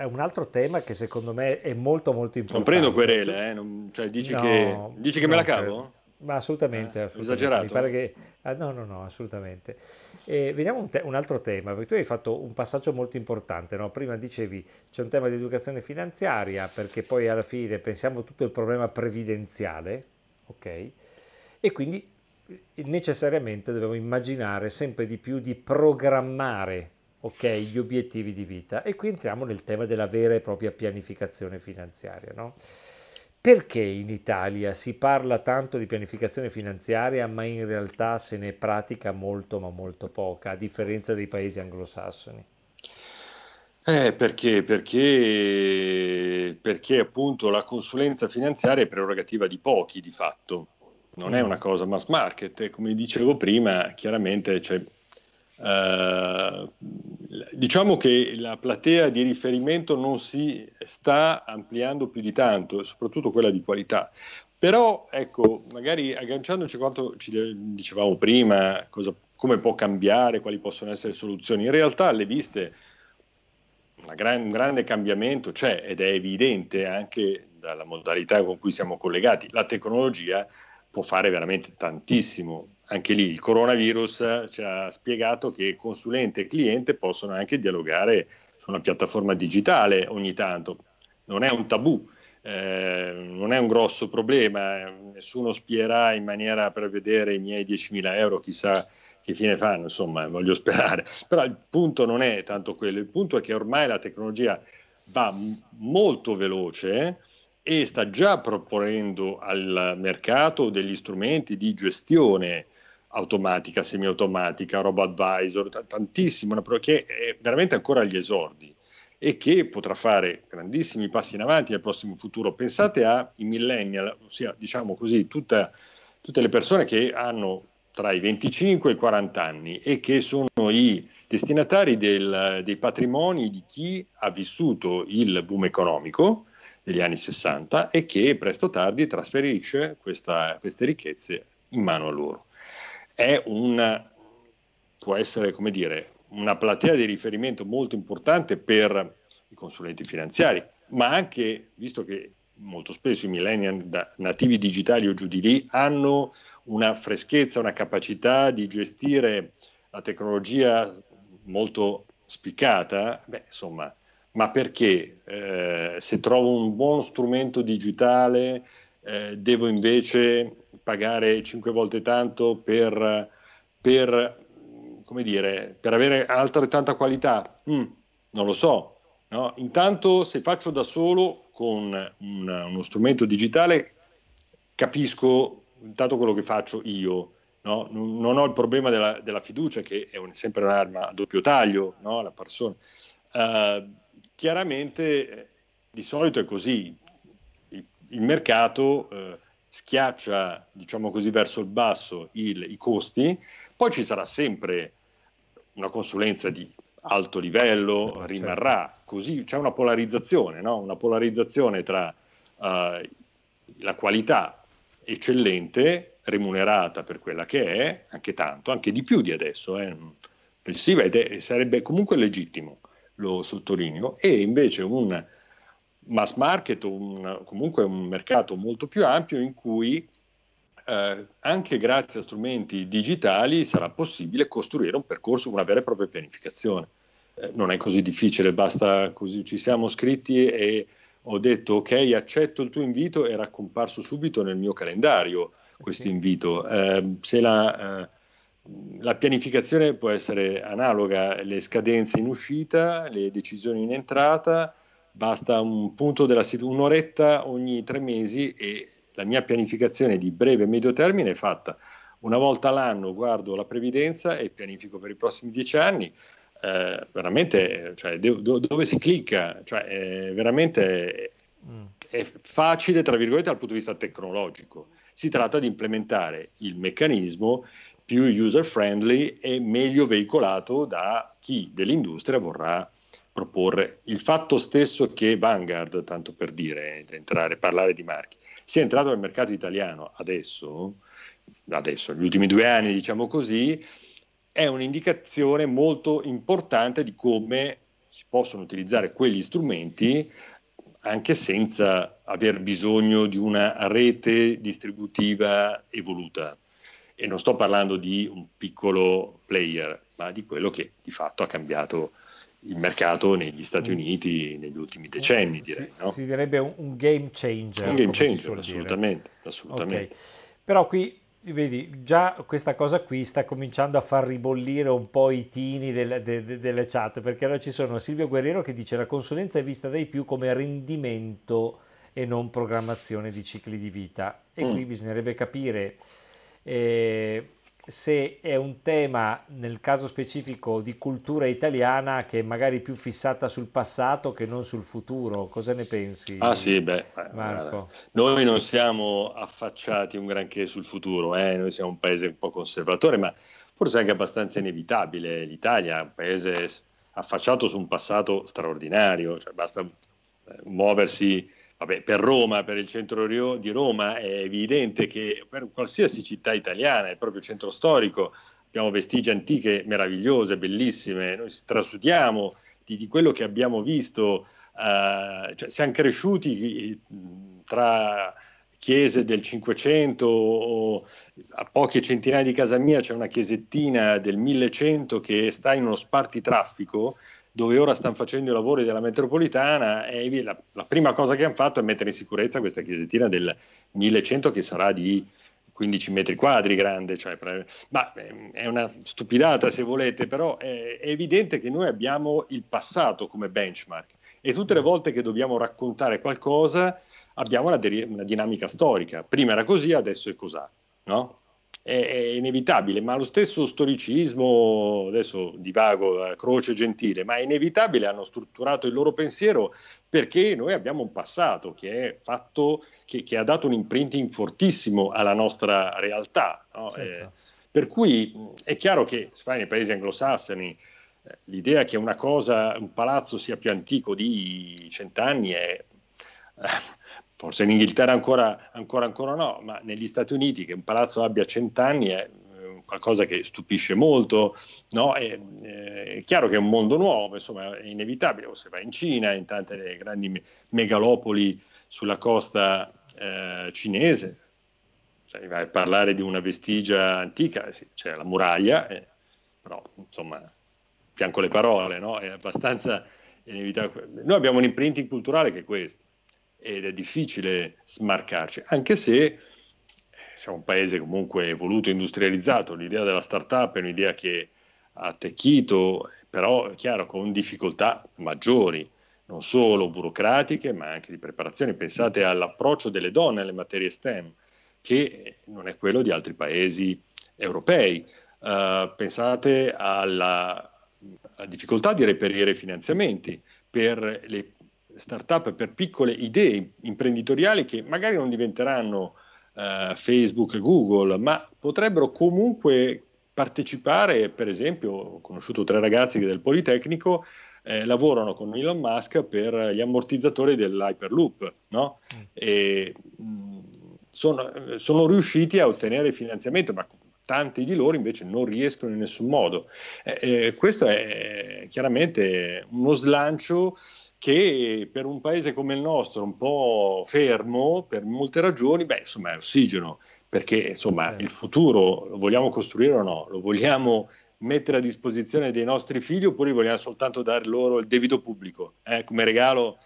un altro tema che secondo me è molto molto importante. Non prendo querele, eh? non, cioè, dici, no, che, dici che me la cavo? Credo. Ma assolutamente, eh, assolutamente. Mi pare che... Ah, no, no, no, assolutamente. Eh, vediamo un, te- un, altro tema, perché tu hai fatto un passaggio molto importante, no? prima dicevi c'è un tema di educazione finanziaria, perché poi alla fine pensiamo tutto il problema previdenziale, ok? E quindi eh, necessariamente dobbiamo immaginare sempre di più di programmare okay, gli obiettivi di vita e qui entriamo nel tema della vera e propria pianificazione finanziaria. No? Perché in Italia si parla tanto di pianificazione finanziaria ma in realtà se ne pratica molto ma molto poca, a differenza dei paesi anglosassoni? Eh, perché? perché? Perché appunto la consulenza finanziaria è prerogativa di pochi di fatto, non è mm. una cosa mass market, come dicevo prima chiaramente c'è cioè, eh, diciamo che la platea di riferimento non si sta ampliando più di tanto, soprattutto quella di qualità. Però, ecco, magari agganciandoci a quanto ci dicevamo prima, cosa, come può cambiare, quali possono essere le soluzioni, in realtà alle viste gran, un grande cambiamento c'è ed è evidente anche dalla modalità con cui siamo collegati. La tecnologia può fare veramente tantissimo anche lì il coronavirus ci ha spiegato che consulente e cliente possono anche dialogare su una piattaforma digitale ogni tanto. Non è un tabù, eh, non è un grosso problema, eh, nessuno spierà in maniera per vedere i miei 10.000 euro, chissà che fine fanno, insomma, voglio sperare. Però il punto non è tanto quello, il punto è che ormai la tecnologia va m- molto veloce eh, e sta già proponendo al mercato degli strumenti di gestione automatica, semiautomatica, robo advisor, t- tantissimo, una che è veramente ancora agli esordi e che potrà fare grandissimi passi in avanti nel prossimo futuro. Pensate ai millennial, ossia diciamo così, tutta, tutte le persone che hanno tra i 25 e i 40 anni e che sono i destinatari del, dei patrimoni di chi ha vissuto il boom economico degli anni 60 e che presto o tardi trasferisce questa, queste ricchezze in mano a loro è una, può essere come dire, una platea di riferimento molto importante per i consulenti finanziari, ma anche, visto che molto spesso i millennial nativi digitali o giù di lì hanno una freschezza, una capacità di gestire la tecnologia molto spiccata, beh, insomma, ma perché eh, se trovo un buon strumento digitale eh, devo invece pagare cinque volte tanto per, per, dire, per avere altrettanta qualità? Mm, non lo so. No? Intanto se faccio da solo con un, uno strumento digitale capisco intanto quello che faccio io. No? Non ho il problema della, della fiducia, che è un, sempre un'arma a doppio taglio, no? la persona. Uh, chiaramente eh, di solito è così. Il, il mercato eh, schiaccia, diciamo così, verso il basso il, i costi, poi ci sarà sempre una consulenza di alto livello, eh, certo. rimarrà così, c'è una polarizzazione, no? una polarizzazione tra uh, la qualità eccellente, remunerata per quella che è, anche tanto, anche di più di adesso, eh? ed è, sarebbe comunque legittimo, lo sottolineo, e invece un mass market, un, comunque un mercato molto più ampio in cui eh, anche grazie a strumenti digitali sarà possibile costruire un percorso, una vera e propria pianificazione. Eh, non è così difficile, basta così ci siamo scritti e ho detto ok, accetto il tuo invito, era comparso subito nel mio calendario questo sì. invito. Eh, se la, eh, la pianificazione può essere analoga, le scadenze in uscita, le decisioni in entrata, basta un punto della situ- un'oretta ogni tre mesi e la mia pianificazione di breve e medio termine è fatta. Una volta all'anno guardo la previdenza e pianifico per i prossimi dieci anni. Eh, veramente, cioè, do- dove si clicca? Cioè, è eh, veramente mm. è facile, tra virgolette, dal punto di vista tecnologico. Si tratta di implementare il meccanismo più user friendly e meglio veicolato da chi dell'industria vorrà proporre. Il fatto stesso che Vanguard, tanto per dire, entrare, parlare di marchi, sia entrato nel mercato italiano adesso, adesso, gli ultimi due anni, diciamo così, è un'indicazione molto importante di come si possono utilizzare quegli strumenti anche senza aver bisogno di una rete distributiva evoluta. E non sto parlando di un piccolo player, ma di quello che di fatto ha cambiato il mercato negli Stati mm. Uniti negli ultimi mm. decenni, direi. Si, no? si direbbe un, game changer. Un game changer, assolutamente. assolutamente. Okay. Però qui, vedi, già questa cosa qui sta cominciando a far ribollire un po' i tini del, de, de, delle chat, perché allora ci sono Silvio Guerrero che dice la consulenza è vista dai più come rendimento e non programmazione di cicli di vita. E mm. qui bisognerebbe capire... Eh, se è un tema, nel caso specifico, di cultura italiana che è magari più fissata sul passato che non sul futuro. Cosa ne pensi? Ah sì, beh, eh, Marco. noi non siamo affacciati un granché sul futuro, eh? noi siamo un paese un po' conservatore, ma forse anche abbastanza inevitabile. L'Italia è un paese affacciato su un passato straordinario, cioè basta eh, muoversi Vabbè, per Roma, per il centro di Roma è evidente che per qualsiasi città italiana, il proprio centro storico, abbiamo vestigie antiche meravigliose, bellissime, noi trasudiamo di, di quello che abbiamo visto, eh, cioè, siamo cresciuti eh, tra chiese del Cinquecento, a poche centinaia di casa mia c'è una chiesettina del 1100 che sta in uno spartitraffico dove ora stanno facendo i lavori della metropolitana, e la, la prima cosa che hanno fatto è mettere in sicurezza questa chiesettina del 1100 che sarà di 15 metri quadri grande, cioè, ma eh, è una stupidata se volete, però è, eh, è evidente che noi abbiamo il passato come benchmark e tutte le volte che dobbiamo raccontare qualcosa abbiamo una, una dinamica storica, prima era così, adesso è cos'ha. No? è, inevitabile, ma lo stesso storicismo, adesso divago, Croce Gentile, ma è inevitabile, hanno strutturato il loro pensiero perché noi abbiamo un passato che, è fatto, che, che ha dato un imprinting fortissimo alla nostra realtà. No? Eh, certo. Eh, per cui è chiaro che se nei paesi anglosassoni eh, l'idea che una cosa, un palazzo sia più antico di cent'anni è, eh, forse in Inghilterra ancora, ancora, ancora no, ma negli Stati Uniti che un palazzo abbia cent'anni è eh, qualcosa che stupisce molto, no? è, eh, è, chiaro che è un mondo nuovo, insomma è inevitabile, o se va in Cina, in tante grandi megalopoli sulla costa eh, cinese, se vai a parlare di una vestigia antica, sì, c'è la muraglia, eh, però insomma, fianco le parole, no? è abbastanza inevitabile. Noi abbiamo un imprinting culturale che è questo ed è difficile smarcarci, anche se eh, siamo un paese comunque evoluto, e industrializzato, l'idea della startup è un'idea che ha attecchito, però è chiaro con difficoltà maggiori, non solo burocratiche, ma anche di preparazione. Pensate all'approccio delle donne alle materie STEM, che non è quello di altri paesi europei. Uh, pensate alla difficoltà di reperire finanziamenti per le startup, per piccole idee imprenditoriali che magari non diventeranno eh, Facebook e Google, ma potrebbero comunque partecipare, per esempio, ho conosciuto tre ragazzi del Politecnico, eh, lavorano con Elon Musk per gli ammortizzatori dell'Hyperloop, no? Mm. E, mh, mm, sono, sono riusciti a ottenere finanziamento, ma tanti di loro invece non riescono in nessun modo. Eh, eh, questo è chiaramente uno slancio che per un paese come il nostro, un po' fermo per molte ragioni, beh, insomma, è ossigeno, perché insomma, certo. il futuro lo vogliamo costruire o no? Lo vogliamo mettere a disposizione dei nostri figli oppure vogliamo soltanto dare loro il debito pubblico? Eh, come regalo,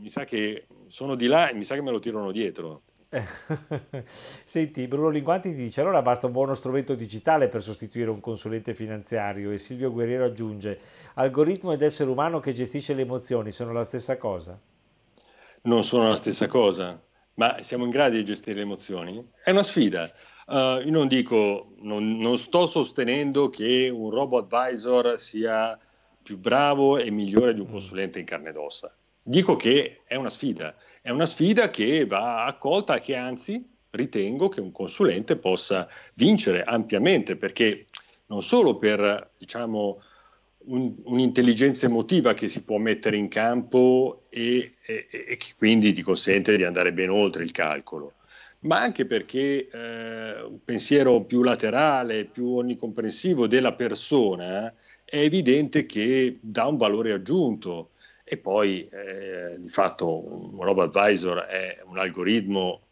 mi sa che sono di là e mi sa che me lo tirano dietro. Senti, Bruno Linguanti ti dice allora basta un buono strumento digitale per sostituire un consulente finanziario e Silvio Guerriero aggiunge algoritmo ed essere umano che gestisce le emozioni sono la stessa cosa? Non sono la stessa cosa, ma siamo in grado di gestire le emozioni? È una sfida. Uh, io non dico, non, non sto sostenendo che un robot advisor sia più bravo e migliore di un mm. consulente in carne ed ossa Dico che è una sfida, è una sfida che va accolta e che anzi ritengo che un consulente possa vincere ampiamente perché non solo per diciamo, un, un'intelligenza emotiva che si può mettere in campo e, e, e, che quindi ti consente di andare ben oltre il calcolo, ma anche perché eh, un pensiero più laterale, più onnicomprensivo della persona eh, è evidente che dà un valore aggiunto e poi eh, di fatto un robo advisor è un algoritmo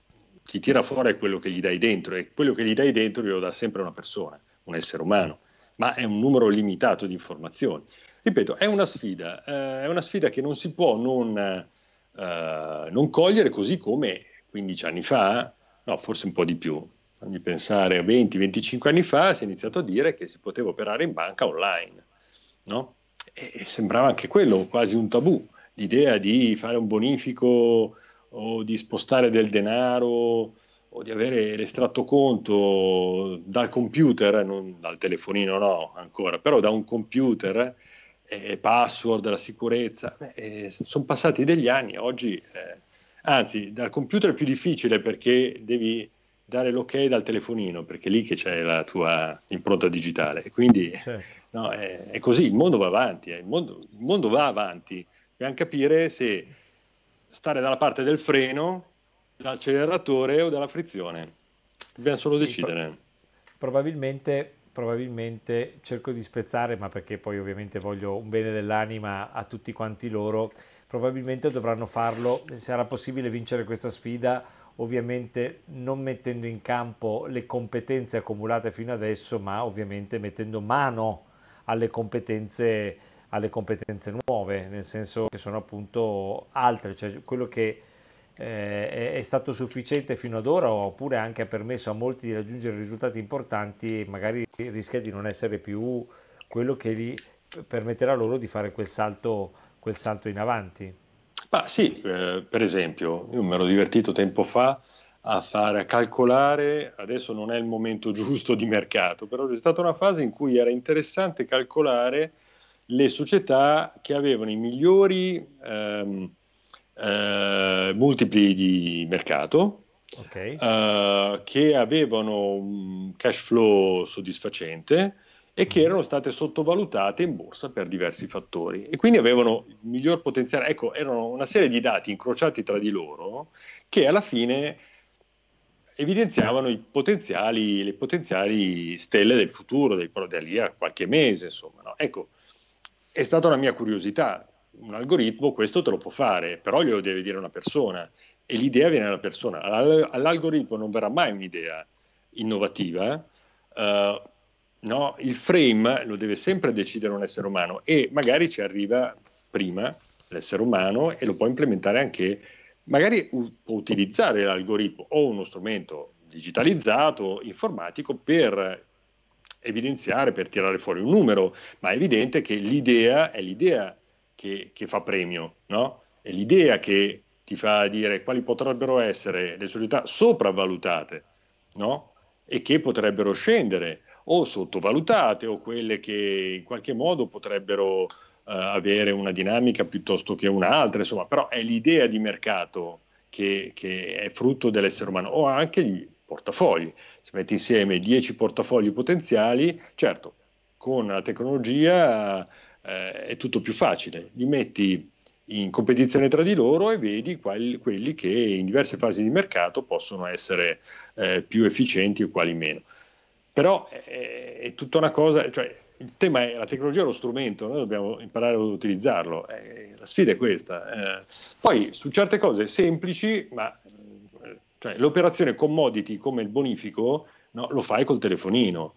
che tira fuori quello che gli dai dentro e quello che gli dai dentro glielo dà sempre una persona, un essere umano, ma è un numero limitato di informazioni. Ripeto, è una sfida, eh, è una sfida che non si può non, eh, non, cogliere così come 15 anni fa, no forse un po' di più, fammi pensare a 20-25 anni fa si è iniziato a dire che si poteva operare in banca online, no? e sembrava anche quello quasi un tabù, l'idea di fare un bonifico o di spostare del denaro o di avere l'estratto conto dal computer, non dal telefonino no ancora, però da un computer, eh, password, la sicurezza, eh, sono passati degli anni, oggi, eh, anzi dal computer è più difficile perché devi dare l'ok dal telefonino, perché è lì che c'è la tua impronta digitale. quindi certo. no, è, è, così, il mondo va avanti, eh, il, mondo, il, mondo, va avanti. Dobbiamo capire se stare dalla parte del freno, dell'acceleratore o della frizione. Dobbiamo solo sì, decidere. Pro- probabilmente probabilmente cerco di spezzare, ma perché poi ovviamente voglio un bene dell'anima a tutti quanti loro, probabilmente dovranno farlo, sarà possibile vincere questa sfida ovviamente non mettendo in campo le competenze accumulate fino adesso, ma ovviamente mettendo mano alle competenze, alle competenze nuove, nel senso che sono appunto altre, cioè quello che eh, è stato sufficiente fino ad ora oppure anche ha permesso a molti di raggiungere risultati importanti magari rischia di non essere più quello che gli permetterà loro di fare quel salto, quel salto in avanti. Ma sì, eh, per esempio, io mi ero divertito tempo fa a far calcolare, adesso non è il momento giusto di mercato, però c'è stata una fase in cui era interessante calcolare le società che avevano i migliori ehm, eh, multipli di mercato, okay. eh, che avevano un cash flow soddisfacente, e che erano state sottovalutate in borsa per diversi fattori e quindi avevano il miglior potenziale. Ecco, erano una serie di dati incrociati tra di loro che alla fine evidenziavano potenziali, le potenziali stelle del futuro, del, dei, da lì a qualche mese, insomma. No? Ecco, è stata una mia curiosità. Un algoritmo questo te lo può fare, però glielo deve dire una persona e l'idea viene dalla persona. All'algoritmo non verrà mai un'idea innovativa. Uh, no, il frame lo deve sempre decidere un essere umano e magari ci arriva prima l'essere umano e lo può implementare anche, magari u- può utilizzare l'algoritmo o uno strumento digitalizzato, informatico, per evidenziare, per tirare fuori un numero, ma è evidente che l'idea è l'idea che, che fa premio, no? è l'idea che ti fa dire quali potrebbero essere le società sopravvalutate no? e che potrebbero scendere o sottovalutate o quelle che in qualche modo potrebbero eh, avere una dinamica piuttosto che un'altra, insomma, però è l'idea di mercato che, che è frutto dell'essere umano o anche i portafogli. Se metti insieme 10 portafogli potenziali, certo, con la tecnologia eh, è tutto più facile, li metti in competizione tra di loro e vedi quali, quelli che in diverse fasi di mercato possono essere eh, più efficienti e quali meno. Però è, eh, è tutta una cosa, cioè, il tema è la tecnologia è lo strumento, noi dobbiamo imparare ad utilizzarlo, eh, la sfida è questa. Eh, poi su certe cose semplici, ma eh, cioè, l'operazione commodity come il bonifico no, lo fai col telefonino.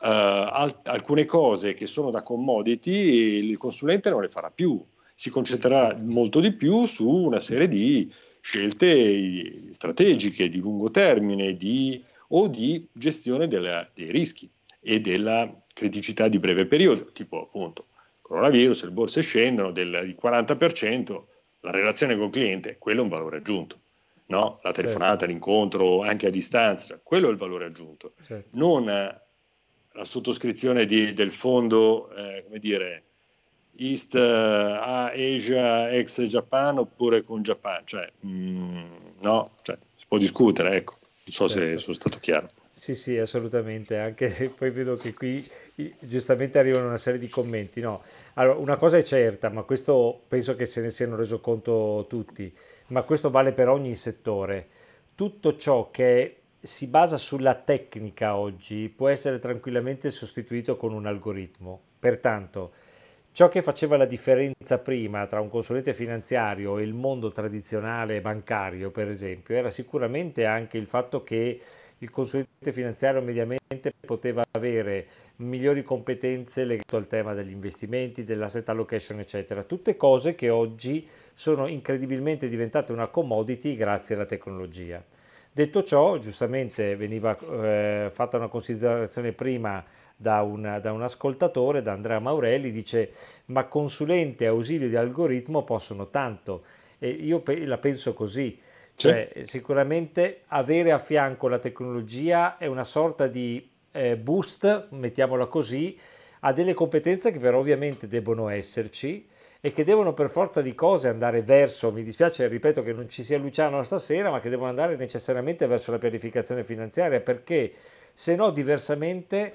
Eh, al- alcune cose che sono da commodity il consulente non le farà più, si concentrerà molto di più su una serie di scelte strategiche di lungo termine, di o di gestione della, dei rischi e della criticità di breve periodo, tipo appunto coronavirus, le borse scendono del 40%, la relazione con il cliente, quello è un valore aggiunto. No? La certo. telefonata, certo. l'incontro anche a distanza, quello è il valore aggiunto. Certo. Non eh, la sottoscrizione di, del fondo, eh, come dire, East eh, Asia ex Japan oppure con Japan, cioè, mh, mm, no, cioè, si può discutere, ecco. Non so certo. se sono stato chiaro. Sì, sì, assolutamente, anche se poi vedo che qui giustamente arrivano una serie di commenti. No, allora, una cosa è certa, ma questo penso che se ne siano reso conto tutti, ma questo vale per ogni settore. Tutto ciò che si basa sulla tecnica oggi può essere tranquillamente sostituito con un algoritmo. Pertanto, Ciò che faceva la differenza prima tra un consulente finanziario e il mondo tradizionale bancario, per esempio, era sicuramente anche il fatto che il consulente finanziario mediamente poteva avere migliori competenze legate al tema degli investimenti, dell'asset allocation, eccetera. Tutte cose che oggi sono incredibilmente diventate una commodity grazie alla tecnologia. Detto ciò, giustamente veniva eh, fatta una considerazione prima da, una, da un ascoltatore, da Andrea Maurelli, dice ma consulente e ausilio di algoritmo possono tanto. E io pe- la penso così, cioè eh, sicuramente avere a fianco la tecnologia è una sorta di eh, boost, mettiamola così, a delle competenze che però ovviamente devono esserci e che devono per forza di cose andare verso, mi dispiace, ripeto che non ci sia Luciano stasera, ma che devono andare necessariamente verso la pianificazione finanziaria, perché se no diversamente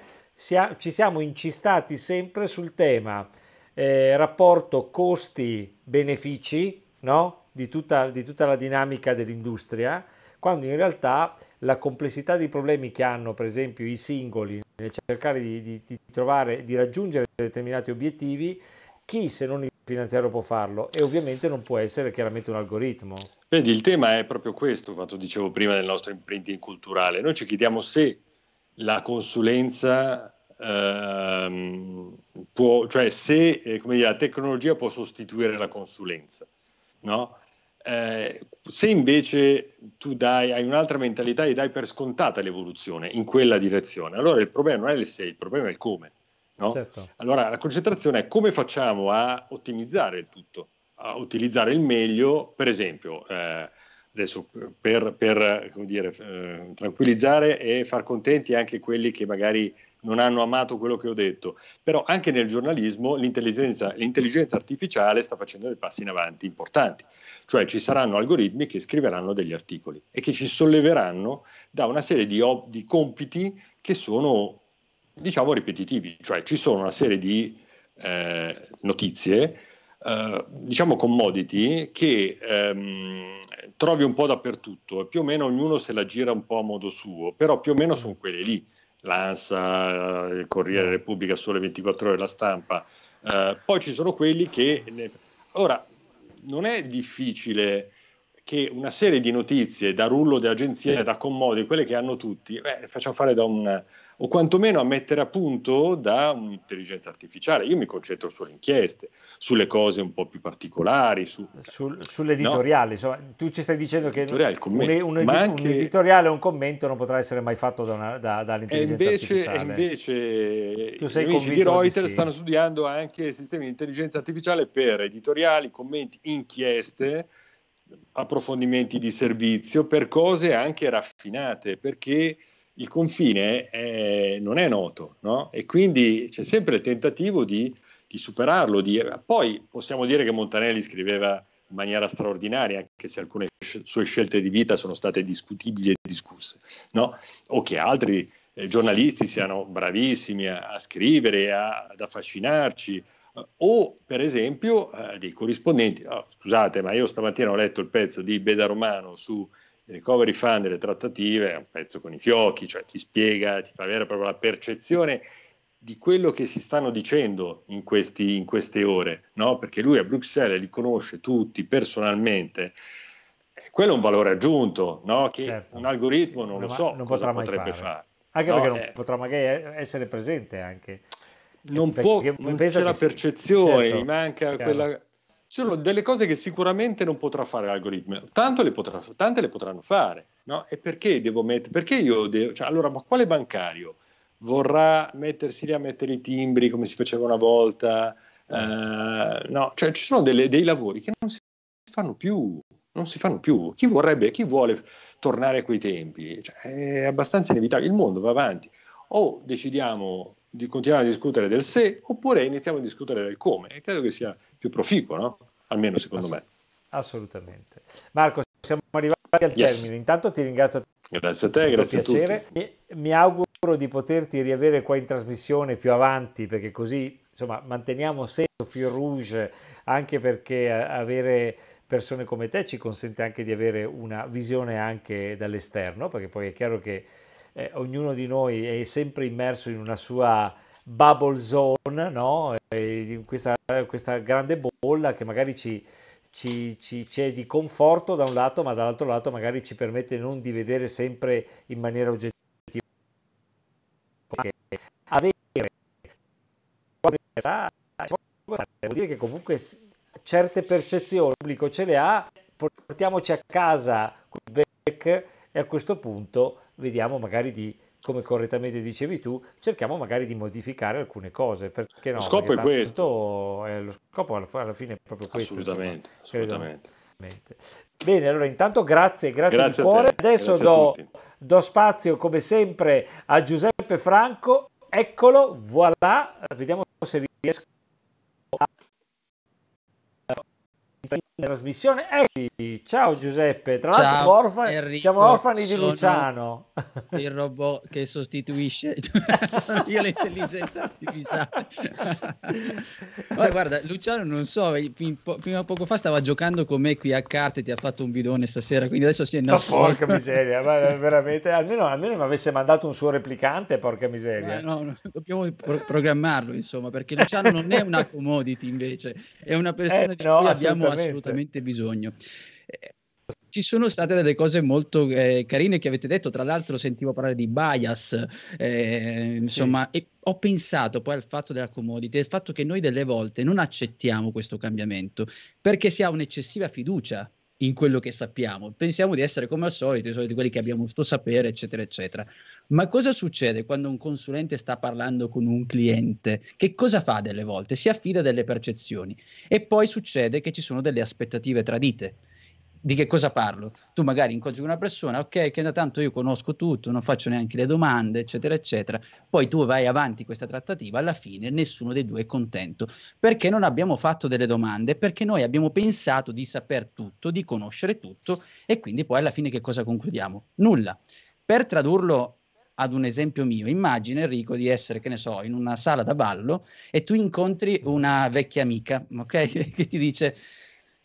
ci siamo incistati sempre sul tema eh, rapporto costi-benefici no? di, tutta, di tutta la dinamica dell'industria, quando in realtà la complessità dei problemi che hanno per esempio i singoli nel cercare di, di, di, trovare, di raggiungere determinati obiettivi, chi se non il finanziario può farlo? E ovviamente non può essere chiaramente un algoritmo. Vedi, il tema è proprio questo, quanto dicevo prima del nostro imprinting culturale. Noi ci chiediamo se la consulenza ehm, può, cioè se eh, dire, la tecnologia può sostituire la consulenza, no? Eh, se invece tu dai, hai un'altra mentalità e dai per scontata l'evoluzione in quella direzione, allora il problema non è il se, il problema è il come. No? Certo. Allora la concentrazione è come facciamo a ottimizzare il tutto, a utilizzare il meglio, per esempio. Eh, adesso per, per dire, eh, tranquillizzare e far contenti anche quelli che magari non hanno amato quello che ho detto, però anche nel giornalismo l'intelligenza, l'intelligenza artificiale sta facendo dei passi in avanti importanti, cioè ci saranno algoritmi che scriveranno degli articoli e che ci solleveranno da una serie di, ob- di compiti che sono, diciamo, ripetitivi, cioè ci sono una serie di eh, notizie eh, diciamo commodity che ehm, trovi un po' dappertutto e più o meno ognuno se la gira un po' a modo suo, però più o meno sono quelle lì, l'ANSA, il Corriere della Repubblica, Sole 24 ore, la stampa, eh, poi ci sono quelli che... Ne... Ora, non è difficile che una serie di notizie da rullo di agenzie, da commodity, quelle che hanno tutti, beh, facciamo fare da un o quantomeno a mettere a punto da un'intelligenza artificiale. Io mi concentro sulle inchieste, sulle cose un po' più particolari. Su... Sul, sull'editoriale, no? insomma, tu ci stai dicendo che commento, un, un, edi- anche... un, editoriale o un commento non potrà essere mai fatto da una, da, dall'intelligenza invece, artificiale. Invece tu sei amici di Reuters di sì. stanno studiando anche sistemi di intelligenza artificiale per editoriali, commenti, inchieste approfondimenti di servizio per cose anche raffinate perché il confine è, eh, non è noto, no? E quindi c'è sempre il tentativo di, di superarlo. Di, poi possiamo dire che Montanelli scriveva in maniera straordinaria, anche se alcune sue scelte di vita sono state discutibili e discusse, no? O che altri eh, giornalisti siano bravissimi a, a scrivere, a, ad affascinarci, eh, o per esempio eh, dei corrispondenti, oh, scusate ma io stamattina ho letto il pezzo di Beda Romano su il recovery fund e trattative è un pezzo con i fiocchi, cioè ti spiega, ti fa avere proprio la percezione di quello che si stanno dicendo in, questi, in queste ore, no? perché lui a Bruxelles li conosce tutti personalmente, eh, quello è un valore aggiunto no? che certo. un algoritmo non, non lo so non potrà potrebbe fare. fare. Anche no? perché non eh. potrà magari essere presente anche. Non eh, perché può, non c'è che la percezione, certo. manca Chiaro. quella ci sono delle cose che sicuramente non potrà fare l'algoritmo, tanto le potrà, tante le potranno fare. No? E perché devo mettere? Perché io devo. Cioè, allora, ma quale bancario vorrà mettersi lì a mettere i timbri come si faceva una volta? Eh, no, cioè ci sono delle, dei lavori che non si fanno più. Non si fanno più. Chi vorrebbe, chi vuole tornare a quei tempi? Cioè, è abbastanza inevitabile. Il mondo va avanti. O decidiamo di continuare a discutere del se oppure iniziamo a discutere del come e credo che sia più proficuo, no? almeno secondo Ass- me. Assolutamente. Marco, siamo arrivati al yes. termine. Intanto ti ringrazio. Grazie a te, grazie piacere. a tutti. E mi auguro di poterti riavere qua in trasmissione più avanti perché così insomma manteniamo sempre fil rouge anche perché eh, avere persone come te ci consente anche di avere una visione anche dall'esterno perché poi è chiaro che eh, ognuno di noi è sempre immerso in una sua bubble zone, no? in questa, questa, grande bolla che magari ci, ci, ci, ci, è di conforto da un lato, ma dall'altro lato magari ci permette non di vedere sempre in maniera oggettiva. Avere vuol dire che comunque certe percezioni il pubblico ce le ha, portiamoci a casa feedback e a questo punto vediamo magari di come correttamente dicevi tu, cerchiamo magari di modificare alcune cose. Perché no? Lo scopo perché è questo. È eh, lo scopo alla, fine è proprio questo. Assolutamente. Insomma, assolutamente. Bene, allora intanto grazie, grazie, grazie di cuore. Adesso do, do, spazio come sempre a Giuseppe Franco. Eccolo, voilà, vediamo se riesco in trasmissione. Ehi, ciao Giuseppe, tra l'altro orfani, siamo orfani di Luciano. Il robot che sostituisce, sono io l'intelligenza artificiale. Poi guarda, Luciano non so, prima poco fa stava giocando con me qui a carte, ti ha fatto un bidone stasera, quindi adesso si è nascosto. Oh, porca miseria, ma veramente, almeno, almeno mi avesse mandato un suo replicante, porca miseria. no, no dobbiamo pro- programmarlo insomma, perché Luciano non è una commodity invece, è una persona eh, di no, cui abbiamo assolutamente assolutamente bisogno. Eh, ci sono state delle cose molto eh, carine che avete detto, tra l'altro sentivo parlare di bias, eh, sì. insomma, e ho pensato poi al fatto della commodity, il fatto che noi delle volte non accettiamo questo cambiamento perché si ha un'eccessiva fiducia in quello che sappiamo. Pensiamo di essere come al solito, i soliti quelli che abbiamo sto sapere, eccetera, eccetera. Ma cosa succede quando un consulente sta parlando con un cliente? Che cosa fa delle volte? Si affida delle percezioni e poi succede che ci sono delle aspettative tradite di che cosa parlo? Tu magari incontri una persona, ok, che da tanto io conosco tutto, non faccio neanche le domande, eccetera, eccetera. Poi tu vai avanti questa trattativa, alla fine nessuno dei due è contento perché non abbiamo fatto delle domande, perché noi abbiamo pensato di saper tutto, di conoscere tutto e quindi poi alla fine che cosa concludiamo? Nulla. Per tradurlo ad un esempio mio, immagina Enrico di essere, che ne so, in una sala da ballo e tu incontri una vecchia amica, ok, che ti dice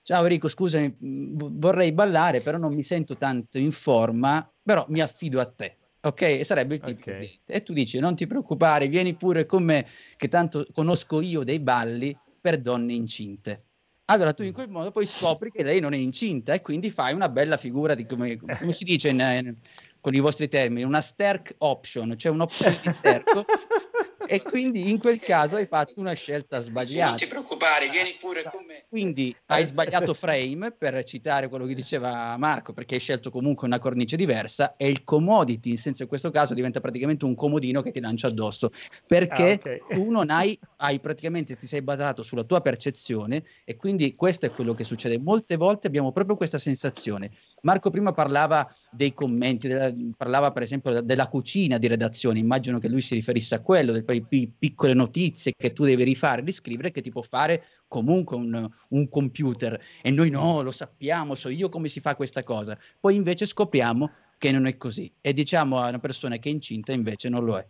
ciao Enrico, scusami, mm, vorrei ballare, però non mi sento tanto in forma, però mi affido a te. Ok, sarebbe il tipo. Okay. E tu dici: Non ti preoccupare, vieni pure con me, che tanto conosco io dei balli per donne incinte. Allora tu in mm. quel modo poi scopri che lei non è incinta e quindi fai una bella figura di come, come si dice in, eh, in, con i vostri termini, una sterk option, cioè un'opzione di sterco e quindi in quel caso hai fatto una scelta sbagliata. Non ti preoccupare, vieni pure con me. Quindi hai sbagliato frame, per citare quello che diceva Marco, perché hai scelto comunque una cornice diversa e il commodity, in senso in questo caso, diventa praticamente un comodino che ti lancia addosso, perché ah, okay. tu non hai, hai praticamente, ti sei basato sulla tua percezione e quindi questo è quello che succede. Molte volte abbiamo proprio questa sensazione. Marco prima parlava dei commenti, della, parlava per esempio della cucina di redazione, immagino che lui si riferisse a quello, del paese quelle piccole notizie che tu devi rifare, riscrivere, che ti può fare comunque un, un computer. E noi no, lo sappiamo, so io come si fa questa cosa. Poi invece scopriamo che non è così e diciamo a una persona che è incinta invece non lo è.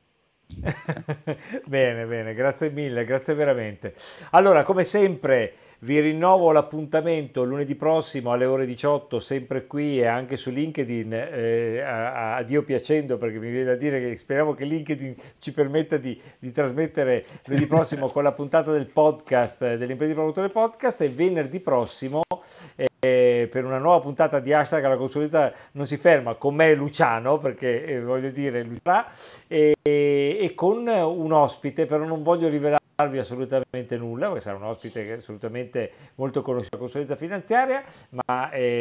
bene, bene, grazie mille, grazie veramente. Allora, come sempre, vi rinnovo l'appuntamento lunedì prossimo alle ore 18, sempre qui e anche su LinkedIn, eh, a, a, Dio piacendo, perché mi viene da dire che speriamo che LinkedIn ci permetta di, di trasmettere lunedì prossimo con la puntata del podcast, eh, dell'imprenditore podcast e venerdì prossimo. Eh, e per una nuova puntata di hashtag la consulenza non si ferma con me Luciano perché eh, voglio dire Luciano e, e con un ospite però non voglio rivelarvi assolutamente nulla, perché sarà un ospite che assolutamente molto conosciuto la consulenza finanziaria, ma è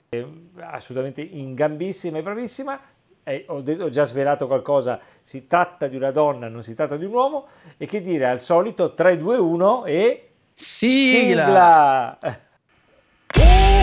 assolutamente in gambissima e bravissima. Eh, ho, detto, ho, già svelato qualcosa, si tratta di una donna, non si tratta di un uomo, e che dire al solito 3, 2, 1 e sigla! sigla!